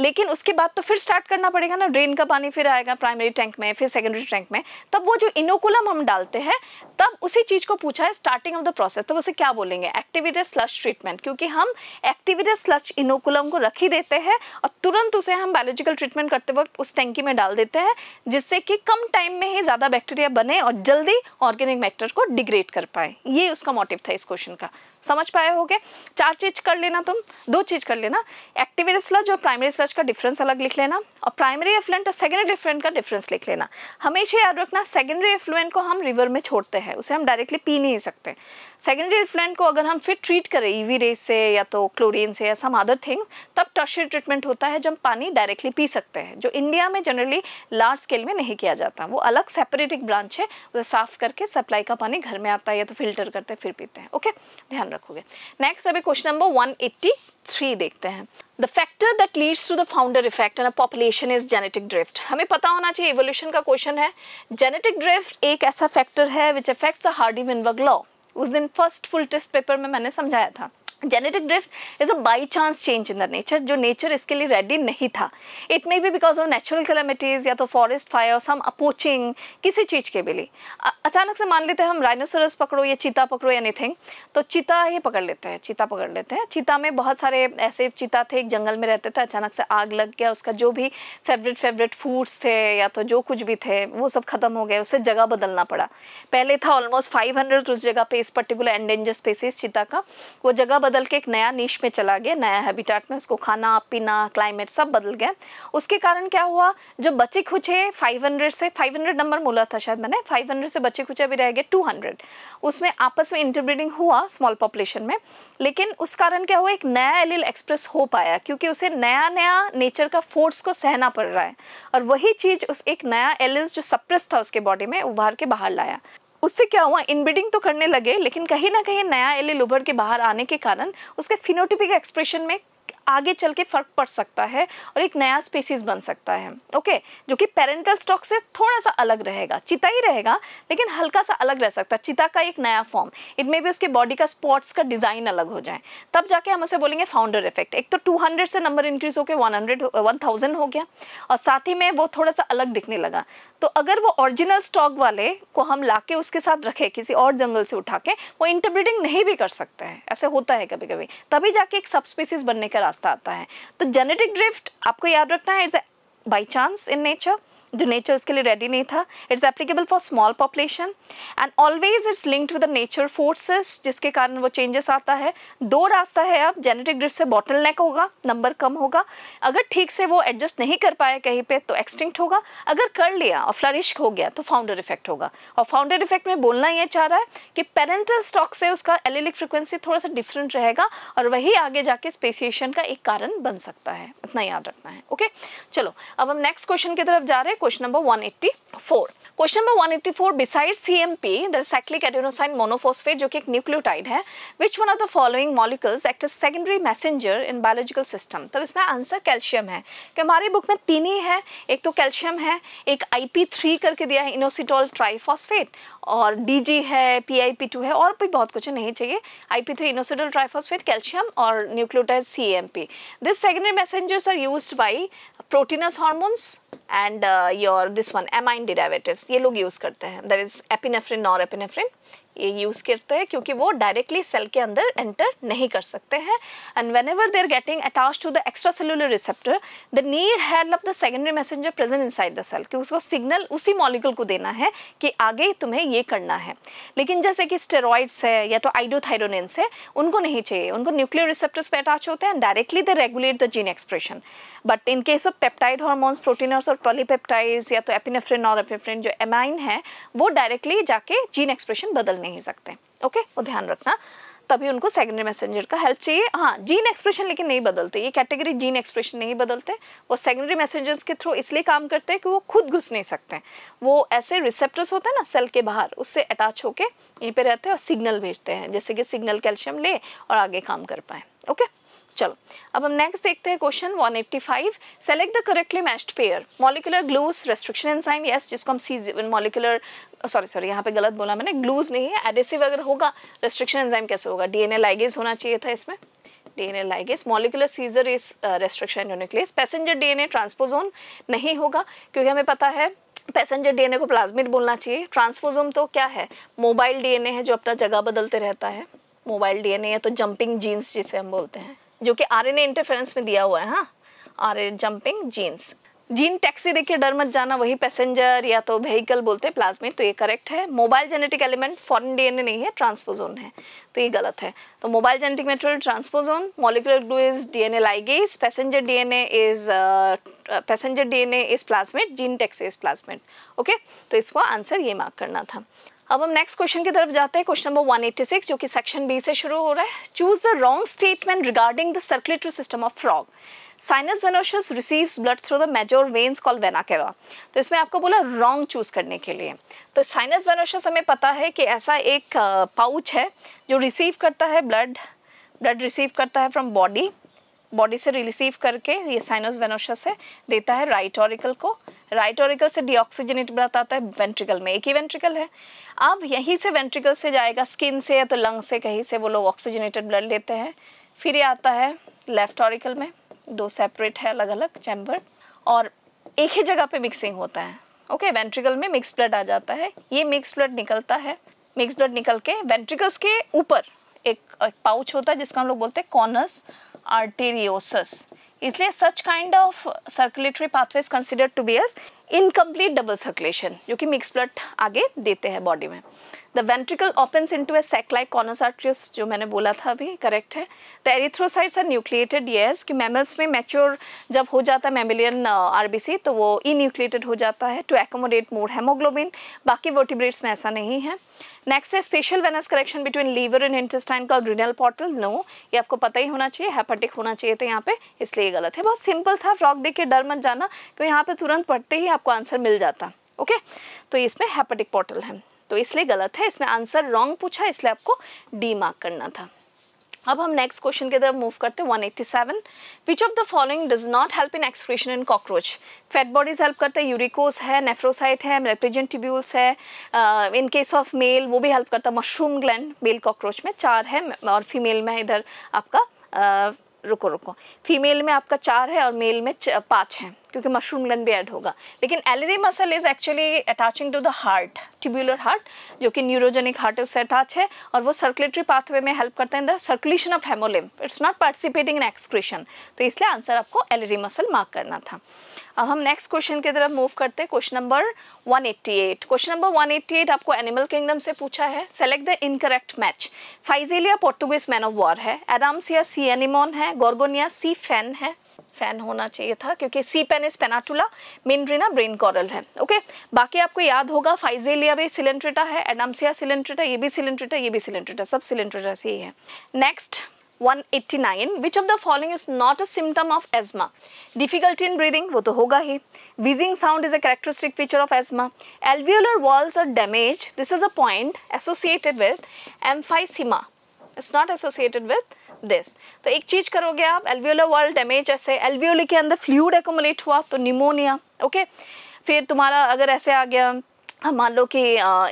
लेकिन उसके बाद तो फिर स्टार्ट करना पड़ेगा ना ड्रेन का पानी फिर आएगा प्राइमरी टैंक में फिर सेकेंडरी टैंक में तब वो जो इनोकुलम हम डालते हैं तब उसी चीज़ को पूछा है स्टार्टिंग ऑफ द प्रोसेस तब उसे क्या बोलेंगे एक्टिवेटेड स्लच ट्रीटमेंट क्योंकि हम एक्टिवेटेड स्लच इनोकुलम को रख ही देते हैं और तुरंत उसे हम बायोलॉजिकल ट्रीटमेंट करते वक्त उस टैंकी में डाल देते हैं जिससे कि कम टाइम में ही ज़्यादा बैक्टीरिया बने और जल्दी ऑर्गेनिक मैटर को डिग्रेड कर पाए ये उसका मोटिव था इस क्वेश्चन का समझ पाए होगे चार चीज कर लेना तुम दो चीज कर लेना एक्टिव स्लज और प्राइमरी स्लज का डिफरेंस अलग लिख लेना और प्राइमरी एफ्लुएंट और सेकेंडरी एफ्लुएंट का डिफरेंस लिख लेना हमेशा याद रखना सेकेंडरी एफ्लुएंट को हम रिवर में छोड़ते हैं उसे हम डायरेक्टली पी नहीं सकते सेकेंडरी फ्लैंड को अगर हम फिर ट्रीट करें ईवी e रेस से या तो क्लोरीन से या सम अदर थिंग तब टर्शरी ट्रीटमेंट होता है जब पानी डायरेक्टली पी सकते हैं जो इंडिया में जनरली लार्ज स्केल में नहीं किया जाता वो अलग सेपरेट एक ब्रांच है उसे साफ करके सप्लाई का पानी घर में आता है या तो फिल्टर करते हैं फिर पीते हैं ओके ध्यान रखोगे नेक्स्ट अभी क्वेश्चन नंबर वन थ्री देखते हैं the factor that leads to the founder effect and population is genetic drift हमें पता होना चाहिए इवोल्यूशन का क्वेश्चन है जेनेटिक ड्रिफ्ट एक ऐसा फैक्टर है which affects the Hardy Weinberg law उस दिन फर्स्ट फुल टेस्ट पेपर में मैंने समझाया था genetic drift is a by chance change in the nature जो नेचर इसके लिए रेडी नहीं था it may be because of natural calamities या तो फॉरेस्ट फायर सम अपोचिंग किसी चीज़ के भी लिए अचानक से मान लेते हैं हम राइनोसोरस पकड़ो या चीता पकड़ो या एनीथिंग तो चीता ही पकड़ लेते हैं चीता पकड़ लेते हैं चीता में बहुत सारे ऐसे चीता थे एक जंगल में रहते थे अचानक से आग लग गया उसका जो भी फेवरेट फेवरेट फूड्स थे या तो जो कुछ भी थे वो सब ख़त्म हो गए उसे जगह बदलना पड़ा पहले था ऑलमोस्ट फाइव हंड्रेड उस जगह पे इस पर्टिकुलर एंडेंजर स्पेसिस चीता का वो जगह बदल के एक नया नीच में चला गया नया हैबिटाट में उसको खाना पीना क्लाइमेट सब बदल गया उसके कारण क्या हुआ जो बचे खुचे 500 से 500 नंबर बोला था शायद मैंने 500 से बचे खुचे अभी रह गए 200 उसमें आपस में इंटरब्रीडिंग हुआ स्मॉल पॉपुलेशन में लेकिन उस कारण क्या हुआ एक नया एलिल एक्सप्रेस हो पाया क्योंकि उसे नया नया नेचर का फोर्स को सहना पड़ रहा है और वही चीज़ उस एक नया एलिस जो सप्रेस था उसके बॉडी में उभार के बाहर लाया उससे क्या हुआ इनब्रीडिंग तो करने लगे लेकिन कहीं ना कहीं नया एलिल उभर के बाहर आने के कारण उसके फिनोटिपिक एक्सप्रेशन में आगे चल के फ़र्क पड़ सकता है और एक नया स्पेसीज बन सकता है ओके जो कि पेरेंटल स्टॉक से थोड़ा सा अलग रहेगा चिता ही रहेगा लेकिन हल्का सा अलग रह सकता है चिता का एक नया फॉर्म इट मे भी उसके बॉडी का स्पॉट्स का डिज़ाइन अलग हो जाए तब जाके हम उसे बोलेंगे फाउंडर इफेक्ट एक तो टू से नंबर इंक्रीज होकर वन हंड्रेड हो गया और साथ ही में वो थोड़ा सा अलग दिखने लगा तो अगर वो ओरिजिनल स्टॉक वाले को हम ला उसके साथ रखें किसी और जंगल से उठा के वो इंटरब्रीडिंग नहीं भी कर सकते हैं ऐसे होता है कभी कभी तभी जाके एक सब स्पीसीज बनने का रास्ता आता है तो जेनेटिक ड्रिफ्ट आपको याद रखना है it's by chance in nature जो नेचर उसके लिए रेडी नहीं था it's applicable for small population and always it's linked with nature forces जिसके कारण वो चेंजेस आता है दो रास्ता है अब जेनेटिक ड्रिफ्ट से बॉटल नेक होगा नंबर कम होगा अगर ठीक से वो एडजस्ट नहीं कर पाया कहीं पे तो एक्सटिंक्ट होगा अगर कर लिया और फ्लरिश हो गया तो फाउंडर इफेक्ट होगा और फाउंडर इफेक्ट में बोलना यह चाह रहा है कि पेरेंटल स्टॉक से उसका एलिलिक फ्रिक्वेंसी थोड़ा सा डिफरेंट रहेगा और वही आगे जाके स्पेसिएशन का एक कारण बन सकता है इतना याद रखना है ओके चलो अब हम नेक्स्ट क्वेश्चन की तरफ जा रहे हैं question number 184 question number 184 beside CMP that cyclic adenosine monophosphate जो कि एक न्यूक्लियोटाइड है which one of the following molecules act as secondary messenger in biological system तब इसमें आंसर कैल्शियम है कि हमारे बुक में तीन ही तो है एक तो कैल्शियम है एक आईपी3 करके दिया है इनोसिटोल ट्राइफॉस्फेट और डीजी है पीआईपी2 है और भी बहुत कुछ नहीं चाहिए आईपी3 इनोसिटोल ट्राइफॉस्फेट कैल्शियम और nucleotide CMP this secondary messengers are used by proteins hormones and your this one amine derivatives ये लोग यूज़ करते हैं that is epinephrine norepinephrine use करते हैं क्योंकि वो डायरेक्टली सेल के अंदर एंटर नहीं कर सकते हैं and when ever they're getting attach to the extracellular receptor the need help of the secondary messenger present inside the cell कि उसको सिग्नल उसी मॉलिकल को देना है कि आगे तुम्हें ये करना है लेकिन जैसे कि स्टेरॉइड्स है या तो आइडोथायरोनेंस है उनको नहीं चाहिए उनको न्यूक्लियर रिसेप्टर्स पर अटैच होते हैं directly they regulate the gene expression but in case of peptide hormones proteinous और पॉलीपेप्टाइड्स या तो एपिनेफ्रिन और एपिनेफ्रिन जो एमाइन है वो डायरेक्टली जाके जीन एक्सप्रेशन बदलना नहीं सकते ओके वो ध्यान रखना तभी उनको सेकेंडरी मैसेंजर का हेल्प चाहिए हाँ जीन एक्सप्रेशन लेकिन नहीं बदलते ये कैटेगरी जीन एक्सप्रेशन नहीं बदलते वो सेकेंडरी मैसेंजर्स के थ्रू इसलिए काम करते हैं कि वो खुद घुस नहीं सकते वो ऐसे रिसेप्टर्स होते हैं ना सेल के बाहर उससे अटैच होके यहीं पे रहते हैं और सिग्नल भेजते हैं जैसे कि सिग्नल कैल्शियम ले और आगे काम कर पाए ओके okay? चलो अब हम नेक्स्ट देखते हैं question 185 select the correctly matched pair molecular glues restriction enzyme yes जिसको हम सी मॉलिकुलर सॉरी सॉरी यहाँ पे गलत बोला मैंने ग्लूज नहीं है एडेसिव अगर होगा रेस्ट्रिक्शन एंजाइम कैसे होगा डीएनए लाइगेज होना चाहिए था इसमें DNA ligase molecular scissor is restriction लिए पैसेंजर डीएनए ट्रांसपोजोन नहीं होगा क्योंकि हमें पता है पैसेंजर डीएनए को प्लाज्मिट बोलना चाहिए ट्रांसपोजोम तो क्या है मोबाइल डीएनए है जो अपना जगह बदलते रहता है मोबाइल डीएनए या तो जंपिंग जीन्स जिसे हम बोलते हैं जो कि आर इंटरफेरेंस में दिया हुआ है हाँ are jumping genes gene taxi देखिए डर मत जाना वही पैसेंजर या तो व्हीकल बोलते हैं प्लाज्मिक तो ये करेक्ट है mobile genetic element foreign DNA नहीं है ट्रांसपोजोन है तो ये गलत है तो mobile genetic material transposon molecular glue is DNA ligase passenger DNA is passenger DNA is plasmid gene taxi is plasmid okay तो इसको आंसर ये मार्क करना था अब हम नेक्स्ट क्वेश्चन की तरफ जाते हैं क्वेश्चन नंबर 186 जो कि सेक्शन बी से शुरू हो रहा है choose the wrong statement regarding the circulatory system of frog sinus venosus receives blood through the major veins call vena cava तो इसमें आपको बोला रॉन्ग चूज करने के लिए तो साइनस वेनोशस हमें पता है कि ऐसा एक पाउच है जो रिसीव करता है ब्लड ब्लड रिसीव करता है फ्रॉम बॉडी बॉडी से रिसीव करके ये साइनस वेनोशस है देता है राइट ऑरिकल को राइट ऑरिकल से डीऑक्सीजनेट ब्लड आता है वेंट्रिकल में एक ही वेंट्रिकल है अब यहीं से वेंट्रिकल से जाएगा स्किन से या तो लंग से कहीं से वो लोग ऑक्सीजनेटेड ब्लड लेते हैं फिर ये आता है लेफ्ट ऑरिकल में दो सेपरेट है अलग अलग चैम्बर और एक ही जगह पे मिक्सिंग होता है ओके okay, वेंट्रिकल में मिक्स ब्लड आ जाता है ये मिक्स ब्लड निकलता है मिक्स ब्लड निकल के वेंट्रिकल्स के ऊपर एक, एक पाउच होता है जिसका हम लोग बोलते हैं कॉनस आर्टेरियोसस इसलिए such kind of circulatory pathways considered to be as incomplete double circulation जो कि मिक्स ब्लड आगे देते हैं बॉडी में the ventricle opens into a sac like जो मैंने बोला था अभी करेक्ट है the erythrocytes are nucleated yes कि मेमल्स में मैच्योर जब हो जाता है मेमिलियन आरबीसी uh, तो वो इन्यूक्लिएटेड हो जाता है टू एकोमोडेट मोर हेमोग्लोबिन बाकी वर्टिब्रेट्स में ऐसा नहीं है नेक्स्ट है special venous connection between liver and intestine का रिनल पॉटल नो ये आपको पता ही होना चाहिए हेपेटिक होना चाहिए था तो यहाँ पे इसलिए गलत है बहुत सिंपल था फ्रॉक देख के डर मत जाना क्योंकि यहाँ पे तुरंत पढ़ते ही आपको आंसर मिल जाता ओके okay? तो इसमें हेपेटिक पॉटल है तो इसलिए गलत है इसमें आंसर रॉन्ग पूछा इसलिए आपको डी मार्क करना था अब हम नेक्स्ट क्वेश्चन की तरफ मूव करते हैं 187 which of the following does not help in expression in cockroach fat bodies help करते हैं यूरिकोस है नेफ्रोसाइट है रेप्रेजेंट टिब्यूल्स है इन केस ऑफ मेल वो भी हेल्प करता है मशरूम ग्लैंड मेल कॉकरोच में चार है और फीमेल में इधर आपका uh, रुको रुको फीमेल में आपका चार है और मेल में पाँच है क्योंकि मशरूम ग्लैंड भी ऐड होगा लेकिन alary muscle is actually attaching to the heart tubular heart जो कि न्यूरोजेनिक हार्ट है उससे अटैच है और वो सर्कुलेटरी पाथवे में हेल्प करते हैं the circulation of haemolymph it's not participating in excretion तो इसलिए आंसर आपको एलरी मसल मार्क करना था अब हम नेक्स्ट क्वेश्चन की तरफ मूव करते हैं क्वेश्चन नंबर 188 क्वेश्चन नंबर 188 आपको एनिमल किंगडम से पूछा है select the incorrect match Physalia Portuguese man of war है एडाम्सिया सी एनिमोन है गोर्गोनिया सी फैन है फैन होना चाहिए था क्योंकि sea pen is Pennatula Meandrina brain coral है ओके बाकी आपको याद होगा फाइजेलिया भी सिलेंट्रिटा है एडामसिया सिलेंट्रिटा ये भी सिलेंट्रिटा ये भी सिलेंट्रिटा सब सिलेंट्रिटा से ही है next 189 which of the following is not a symptom of asthma difficulty in breathing वो तो होगा ही wheezing sound is a characteristic feature of asthma alveolar walls are damaged this is a point associated with emphysema it's not associated with this तो एक चीज़ करोगे आप alveolar wall damage ऐसे एल्वियोली के अंदर फ्लूड एकोमोलेट हुआ तो निमोनिया ओके फिर तुम्हारा अगर ऐसे आ गया मान लो कि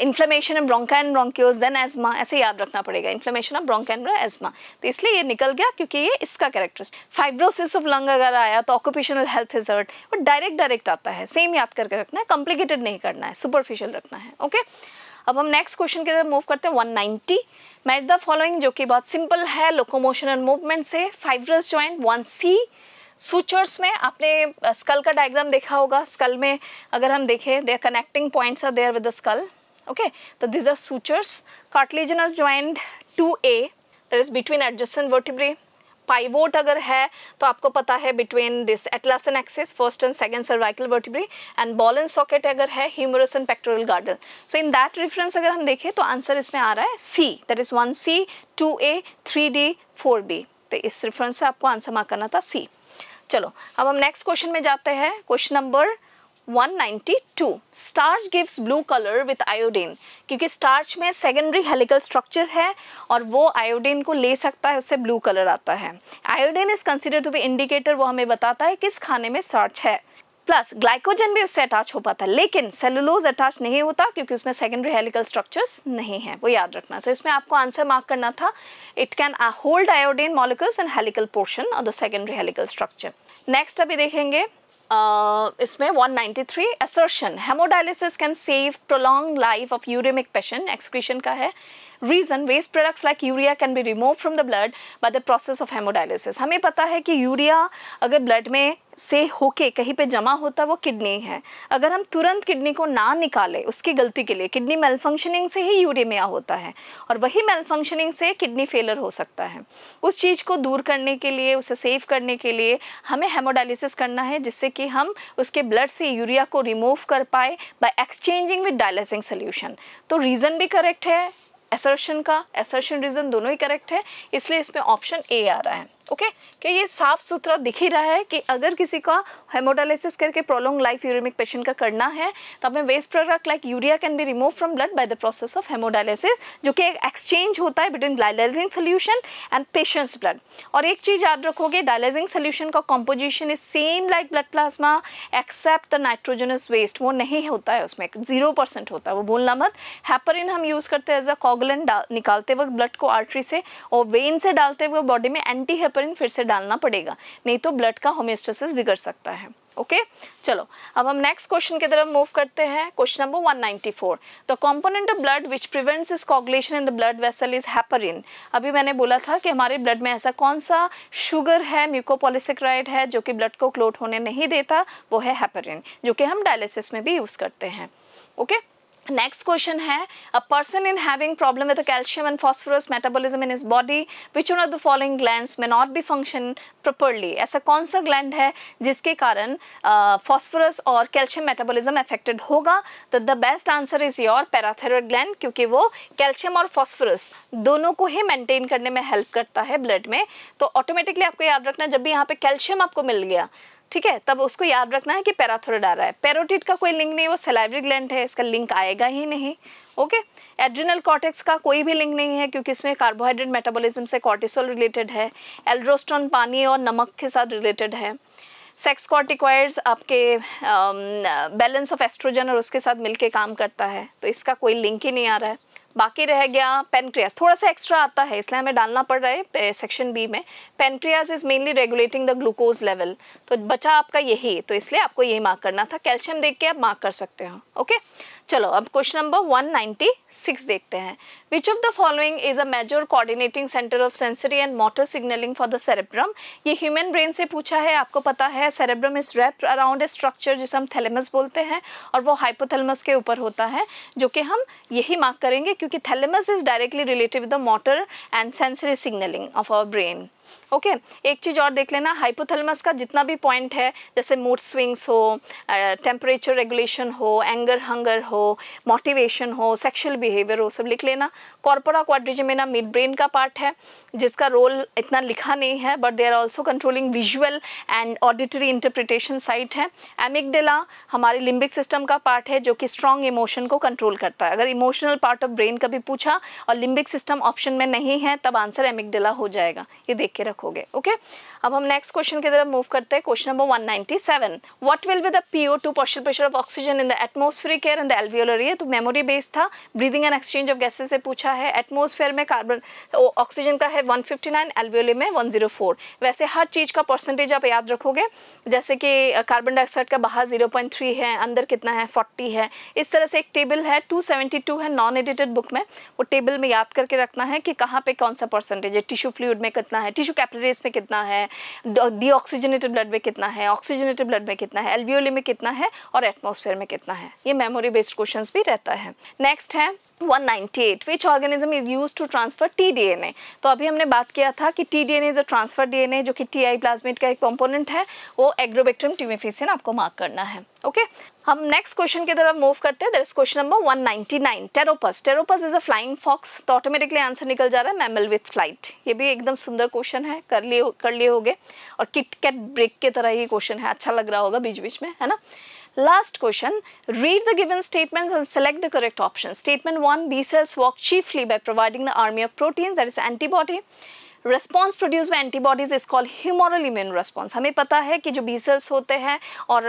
इन्फ्लेमेशन है ब्रोंकाइन एंड देन एजमा ऐसे याद रखना पड़ेगा inflammation of bronchi and asthma तो इसलिए ये निकल गया क्योंकि ये इसका कैरेक्टर फाइब्रोसिस ऑफ लंग अगर आया तो ऑक्यूपेशनल हेल्थ हर्ट वो डायरेक्ट डायरेक्ट आता है सेम याद करके रखना है कॉम्प्लिकेटेड नहीं करना है सुपरफिशियल रखना है ओके okay? अब हम नेक्स्ट क्वेश्चन की तरफ मूव करते हैं 190 मैच द फॉलोइंग जो कि बहुत सिंपल है लोकोमोशन एंड मूवमेंट से fibrous joint one C sutures में आपने स्कल का डायग्राम देखा होगा स्कल में अगर हम देखें there connecting points are there with the skull okay तो these are sutures cartilaginous joint two A there is between adjacent vertebrae pivot अगर है तो आपको पता है between this atlas and axis first and second cervical vertebrae and ball and socket अगर है humerus and pectoral girdle so in that reference अगर हम देखें तो आंसर इसमें आ रहा है C that is one C to A three D four B तो इस रेफरेंस से आपको आंसर मार्क करना था सी चलो अब हम नेक्स्ट क्वेश्चन में जाते हैं question number 192 starch gives blue colour with iodine क्योंकि स्टार्च में सेकेंडरी हेलिकल स्ट्रक्चर है और वो आयोडीन को ले सकता है उससे ब्लू कलर आता है iodine is consider to be indicator वो हमें बताता है किस खाने में स्टार्च है प्लस ग्लाइकोजन भी उससे अटैच हो पाता है लेकिन सेलुलोज अटैच नहीं होता क्योंकि उसमें सेकेंडरी हेलिकल स्ट्रक्चर्स नहीं है वो याद रखना तो इसमें आपको आंसर मार्क करना था it can hold iodine molecules and helical portion of the secondary helical structure next अभी देखेंगे Uh, इसमें 193 assertion haemodialysis can save prolong life of uraemic patient excretion का है reason waste products like urea can be remove from the blood by the process of haemodialysis हमें पता है कि urea अगर ब्लड में से होके कहीं पे जमा होता वो किडनी है अगर हम तुरंत किडनी को ना निकालें उसकी गलती के लिए किडनी मेल से ही यूरेमिया होता है और वही मेल से किडनी फेलर हो सकता है उस चीज़ को दूर करने के लिए उसे सेव करने के लिए हमें हेमोडायलिसिस करना है जिससे कि हम उसके ब्लड से यूरिया को रिमूव कर पाए by exchanging with dialysing solution तो रीज़न भी करेक्ट है एसर्शन का एसर्शन रीज़न दोनों ही करेक्ट है इसलिए इसमें ऑप्शन ए आ रहा है ओके कि ये साफ सुथरा दिख ही रहा है कि अगर किसी का हेमोडालिसिस करके प्रोलोंग लाइफ यूरिमिक पेशेंट का करना है तो हमें waste product like urea can be remove from blood by the process of haemodialysis जो कि एक्सचेंज होता है between dialysing solution and patients blood और एक चीज़ याद रखोगे डायलाइजिंग सोल्यूशन का composition is same like blood plasma except the nitrogenous waste वो नहीं होता है उसमें जीरो परसेंट होता है वो बोलना मत हैपरिन हम यूज़ करते हैं एज अ कॉगलन निकालते वक्त ब्लड को आर्ट्री से और वेन से डालते हुए बॉडी में एंटी हेपरिन हेस्परिन फिर से डालना पड़ेगा नहीं तो ब्लड का होम्योस्टेसिस बिगड़ सकता है ओके okay? चलो अब हम नेक्स्ट क्वेश्चन की तरफ मूव करते हैं question number 194 the component of blood which prevents इस coagulation in the blood vessel is heparin अभी मैंने बोला था कि हमारे ब्लड में ऐसा कौन सा शुगर है म्यूकोपोलिसक्राइड है जो कि ब्लड को क्लोट होने नहीं देता वो है हैपरिन जो कि हम डायलिसिस में भी यूज़ करते हैं ओके okay? Next question है a person in having problem with the calcium and phosphorus metabolism in his body which one of the following glands may not be function properly ऐसा कौन सा gland है जिसके कारण phosphorus और calcium metabolism affected होगा तो the best answer is your parathyroid gland क्योंकि वो calcium और phosphorus दोनों को ही maintain करने में help करता है blood में तो automatically आपको याद रखना जब भी यहाँ पे calcium आपको मिल गया ठीक है तब उसको याद रखना है कि पैराथोरिड आ रहा है पैरोटिड का कोई लिंक नहीं वो सेलाइवरी ग्लैंड है इसका लिंक आएगा ही नहीं ओके एड्रिनल कॉटेक्स का कोई भी लिंक नहीं है क्योंकि इसमें कार्बोहाइड्रेट मेटाबॉलिज्म से कॉर्टिसोल रिलेटेड है एल्ड्रोस्टोन पानी और नमक के साथ रिलेटेड है सेक्स कॉर्टिकॉइड्स आपके बैलेंस ऑफ एस्ट्रोजन और उसके साथ मिलके काम करता है तो इसका कोई लिंक ही नहीं आ रहा है बाकी रह गया पेनक्रियास थोड़ा सा एक्स्ट्रा आता है इसलिए हमें डालना पड़ रहा है सेक्शन बी में pancreas is mainly regulating the glucose level तो बचा आपका यही तो इसलिए आपको यही मार्क करना था कैल्शियम देख के आप मार्क कर सकते हो ओके चलो अब क्वेश्चन नंबर 196 देखते हैं which of the following is a major coordinating centre of sensory and motor signalling for the cerebrum ये ह्यूमन ब्रेन से पूछा है आपको पता है cerebrum is wrap around a structure जिसे हम थैलेमस बोलते हैं और वो हाइपोथैलेमस के ऊपर होता है जो कि हम यही मार्क करेंगे क्योंकि thalamus is directly related with the motor and sensory signalling of our brain okay एक चीज़ और देख लेना हाइपोथैलेमस का जितना भी पॉइंट है जैसे मूड स्विंग्स हो टेम्परेचर रेगुलेशन हो एंगर हंगर हो मोटिवेशन हो सेक्शुअल बिहेवियर हो सब लिख लेना कॉर्पोरा क्वाड्रिजमेना मिड ब्रेन का पार्ट है जिसका रोल इतना लिखा नहीं है but they are also controlling visual and auditory interpretation site है एमिकडेला हमारे लिम्बिक सिस्टम का पार्ट है जो कि स्ट्रॉन्ग इमोशन को कंट्रोल करता है अगर इमोशनल पार्ट ऑफ ब्रेन का भी पूछा और लिम्बिक सिस्टम ऑप्शन में नहीं है तब आंसर एमिकडेला हो जाएगा ये देख के रखो रखोगे ओके अब हम नेक्स्ट क्वेश्चन की तरफ मूव करते हैं question number 197 what will be the PO two partial pressure of oxygen in the atmospheric air and the alveolar air तो मेमोरी बेस्ड था breathing and exchange of gases से पूछा है एटमोसफेयर में कार्बन ऑक्सीजन का है 159 एल्वियोलर में 104 वैसे हर चीज़ का परसेंटेज आप याद रखोगे जैसे कि कार्बन डाइऑक्साइड का बाहर 0.3 है अंदर कितना है 40 है इस तरह से एक टेबल है 272 है नॉन एडिटेड बुक में वो टेबल में याद करके रखना है कि कहाँ पे कौन सा परसेंटेज है टिश्यू फ्लूड में कितना है टिश्यू कैपिलरीज में कितना है डीऑक्सीजनेटेड ब्लड में कितना है ऑक्सीजनेटेड ब्लड में कितना है एल्वियोली में कितना है और एटमोसफेयर में कितना है ये मेमोरी बेस्ड क्वेश्चन भी रहता है नेक्स्ट है 198 which organism is used to transfer tDNA तो अभी हमने बात किया था कि tDNA is a transfer DNA जो कि टी प्लाज्मिड का एक कॉम्पोनेंट है वो एग्रोबेक्ट्रम ट्यूमेफेसियन आपको मार्क करना है ओके okay? हम नेक्स्ट क्वेश्चन की तरफ मूव करते हैं there is question number 199 Pteropus Pteropus is a flying fox तो ऑटोमेटिकली आंसर निकल जा रहा है मैमल विथ फ्लाइट ये भी एकदम सुंदर क्वेश्चन है कर लिए कर लिए होगे और किट कैट ब्रेक की तरह ही क्वेश्चन है अच्छा लग रहा होगा बीच बीच में है ना Last question, read the given statements and select the correct option. Statement 1, B cells work chiefly by providing the army of proteins that is antibody. Response produce by antibodies is called humoral immune response हमें पता है कि जो B sales होते हैं और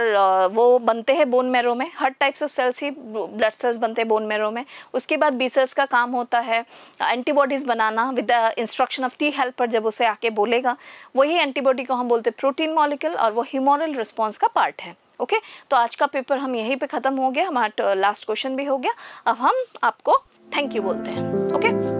वो बनते हैं बोन मैरो में हर टाइप्स ऑफ सेल्स ही ब्लड सेल्स बनते हैं बोन मैरो में उसके बाद बी सेल्स का काम होता है एंटीबॉडीज़ बनाना with the instruction of T helper जब उसे आके बोलेगा वही एंटीबॉडी को हम बोलते हैं प्रोटीन मॉलिकल और वो ह्यूमोरल रिस्पॉन्स का पार्ट है ओके तो आज का पेपर हम यहीं पे ख़त्म हो गया हमारा लास्ट क्वेश्चन भी हो गया अब हम आपको थैंक यू बोलते हैं ओके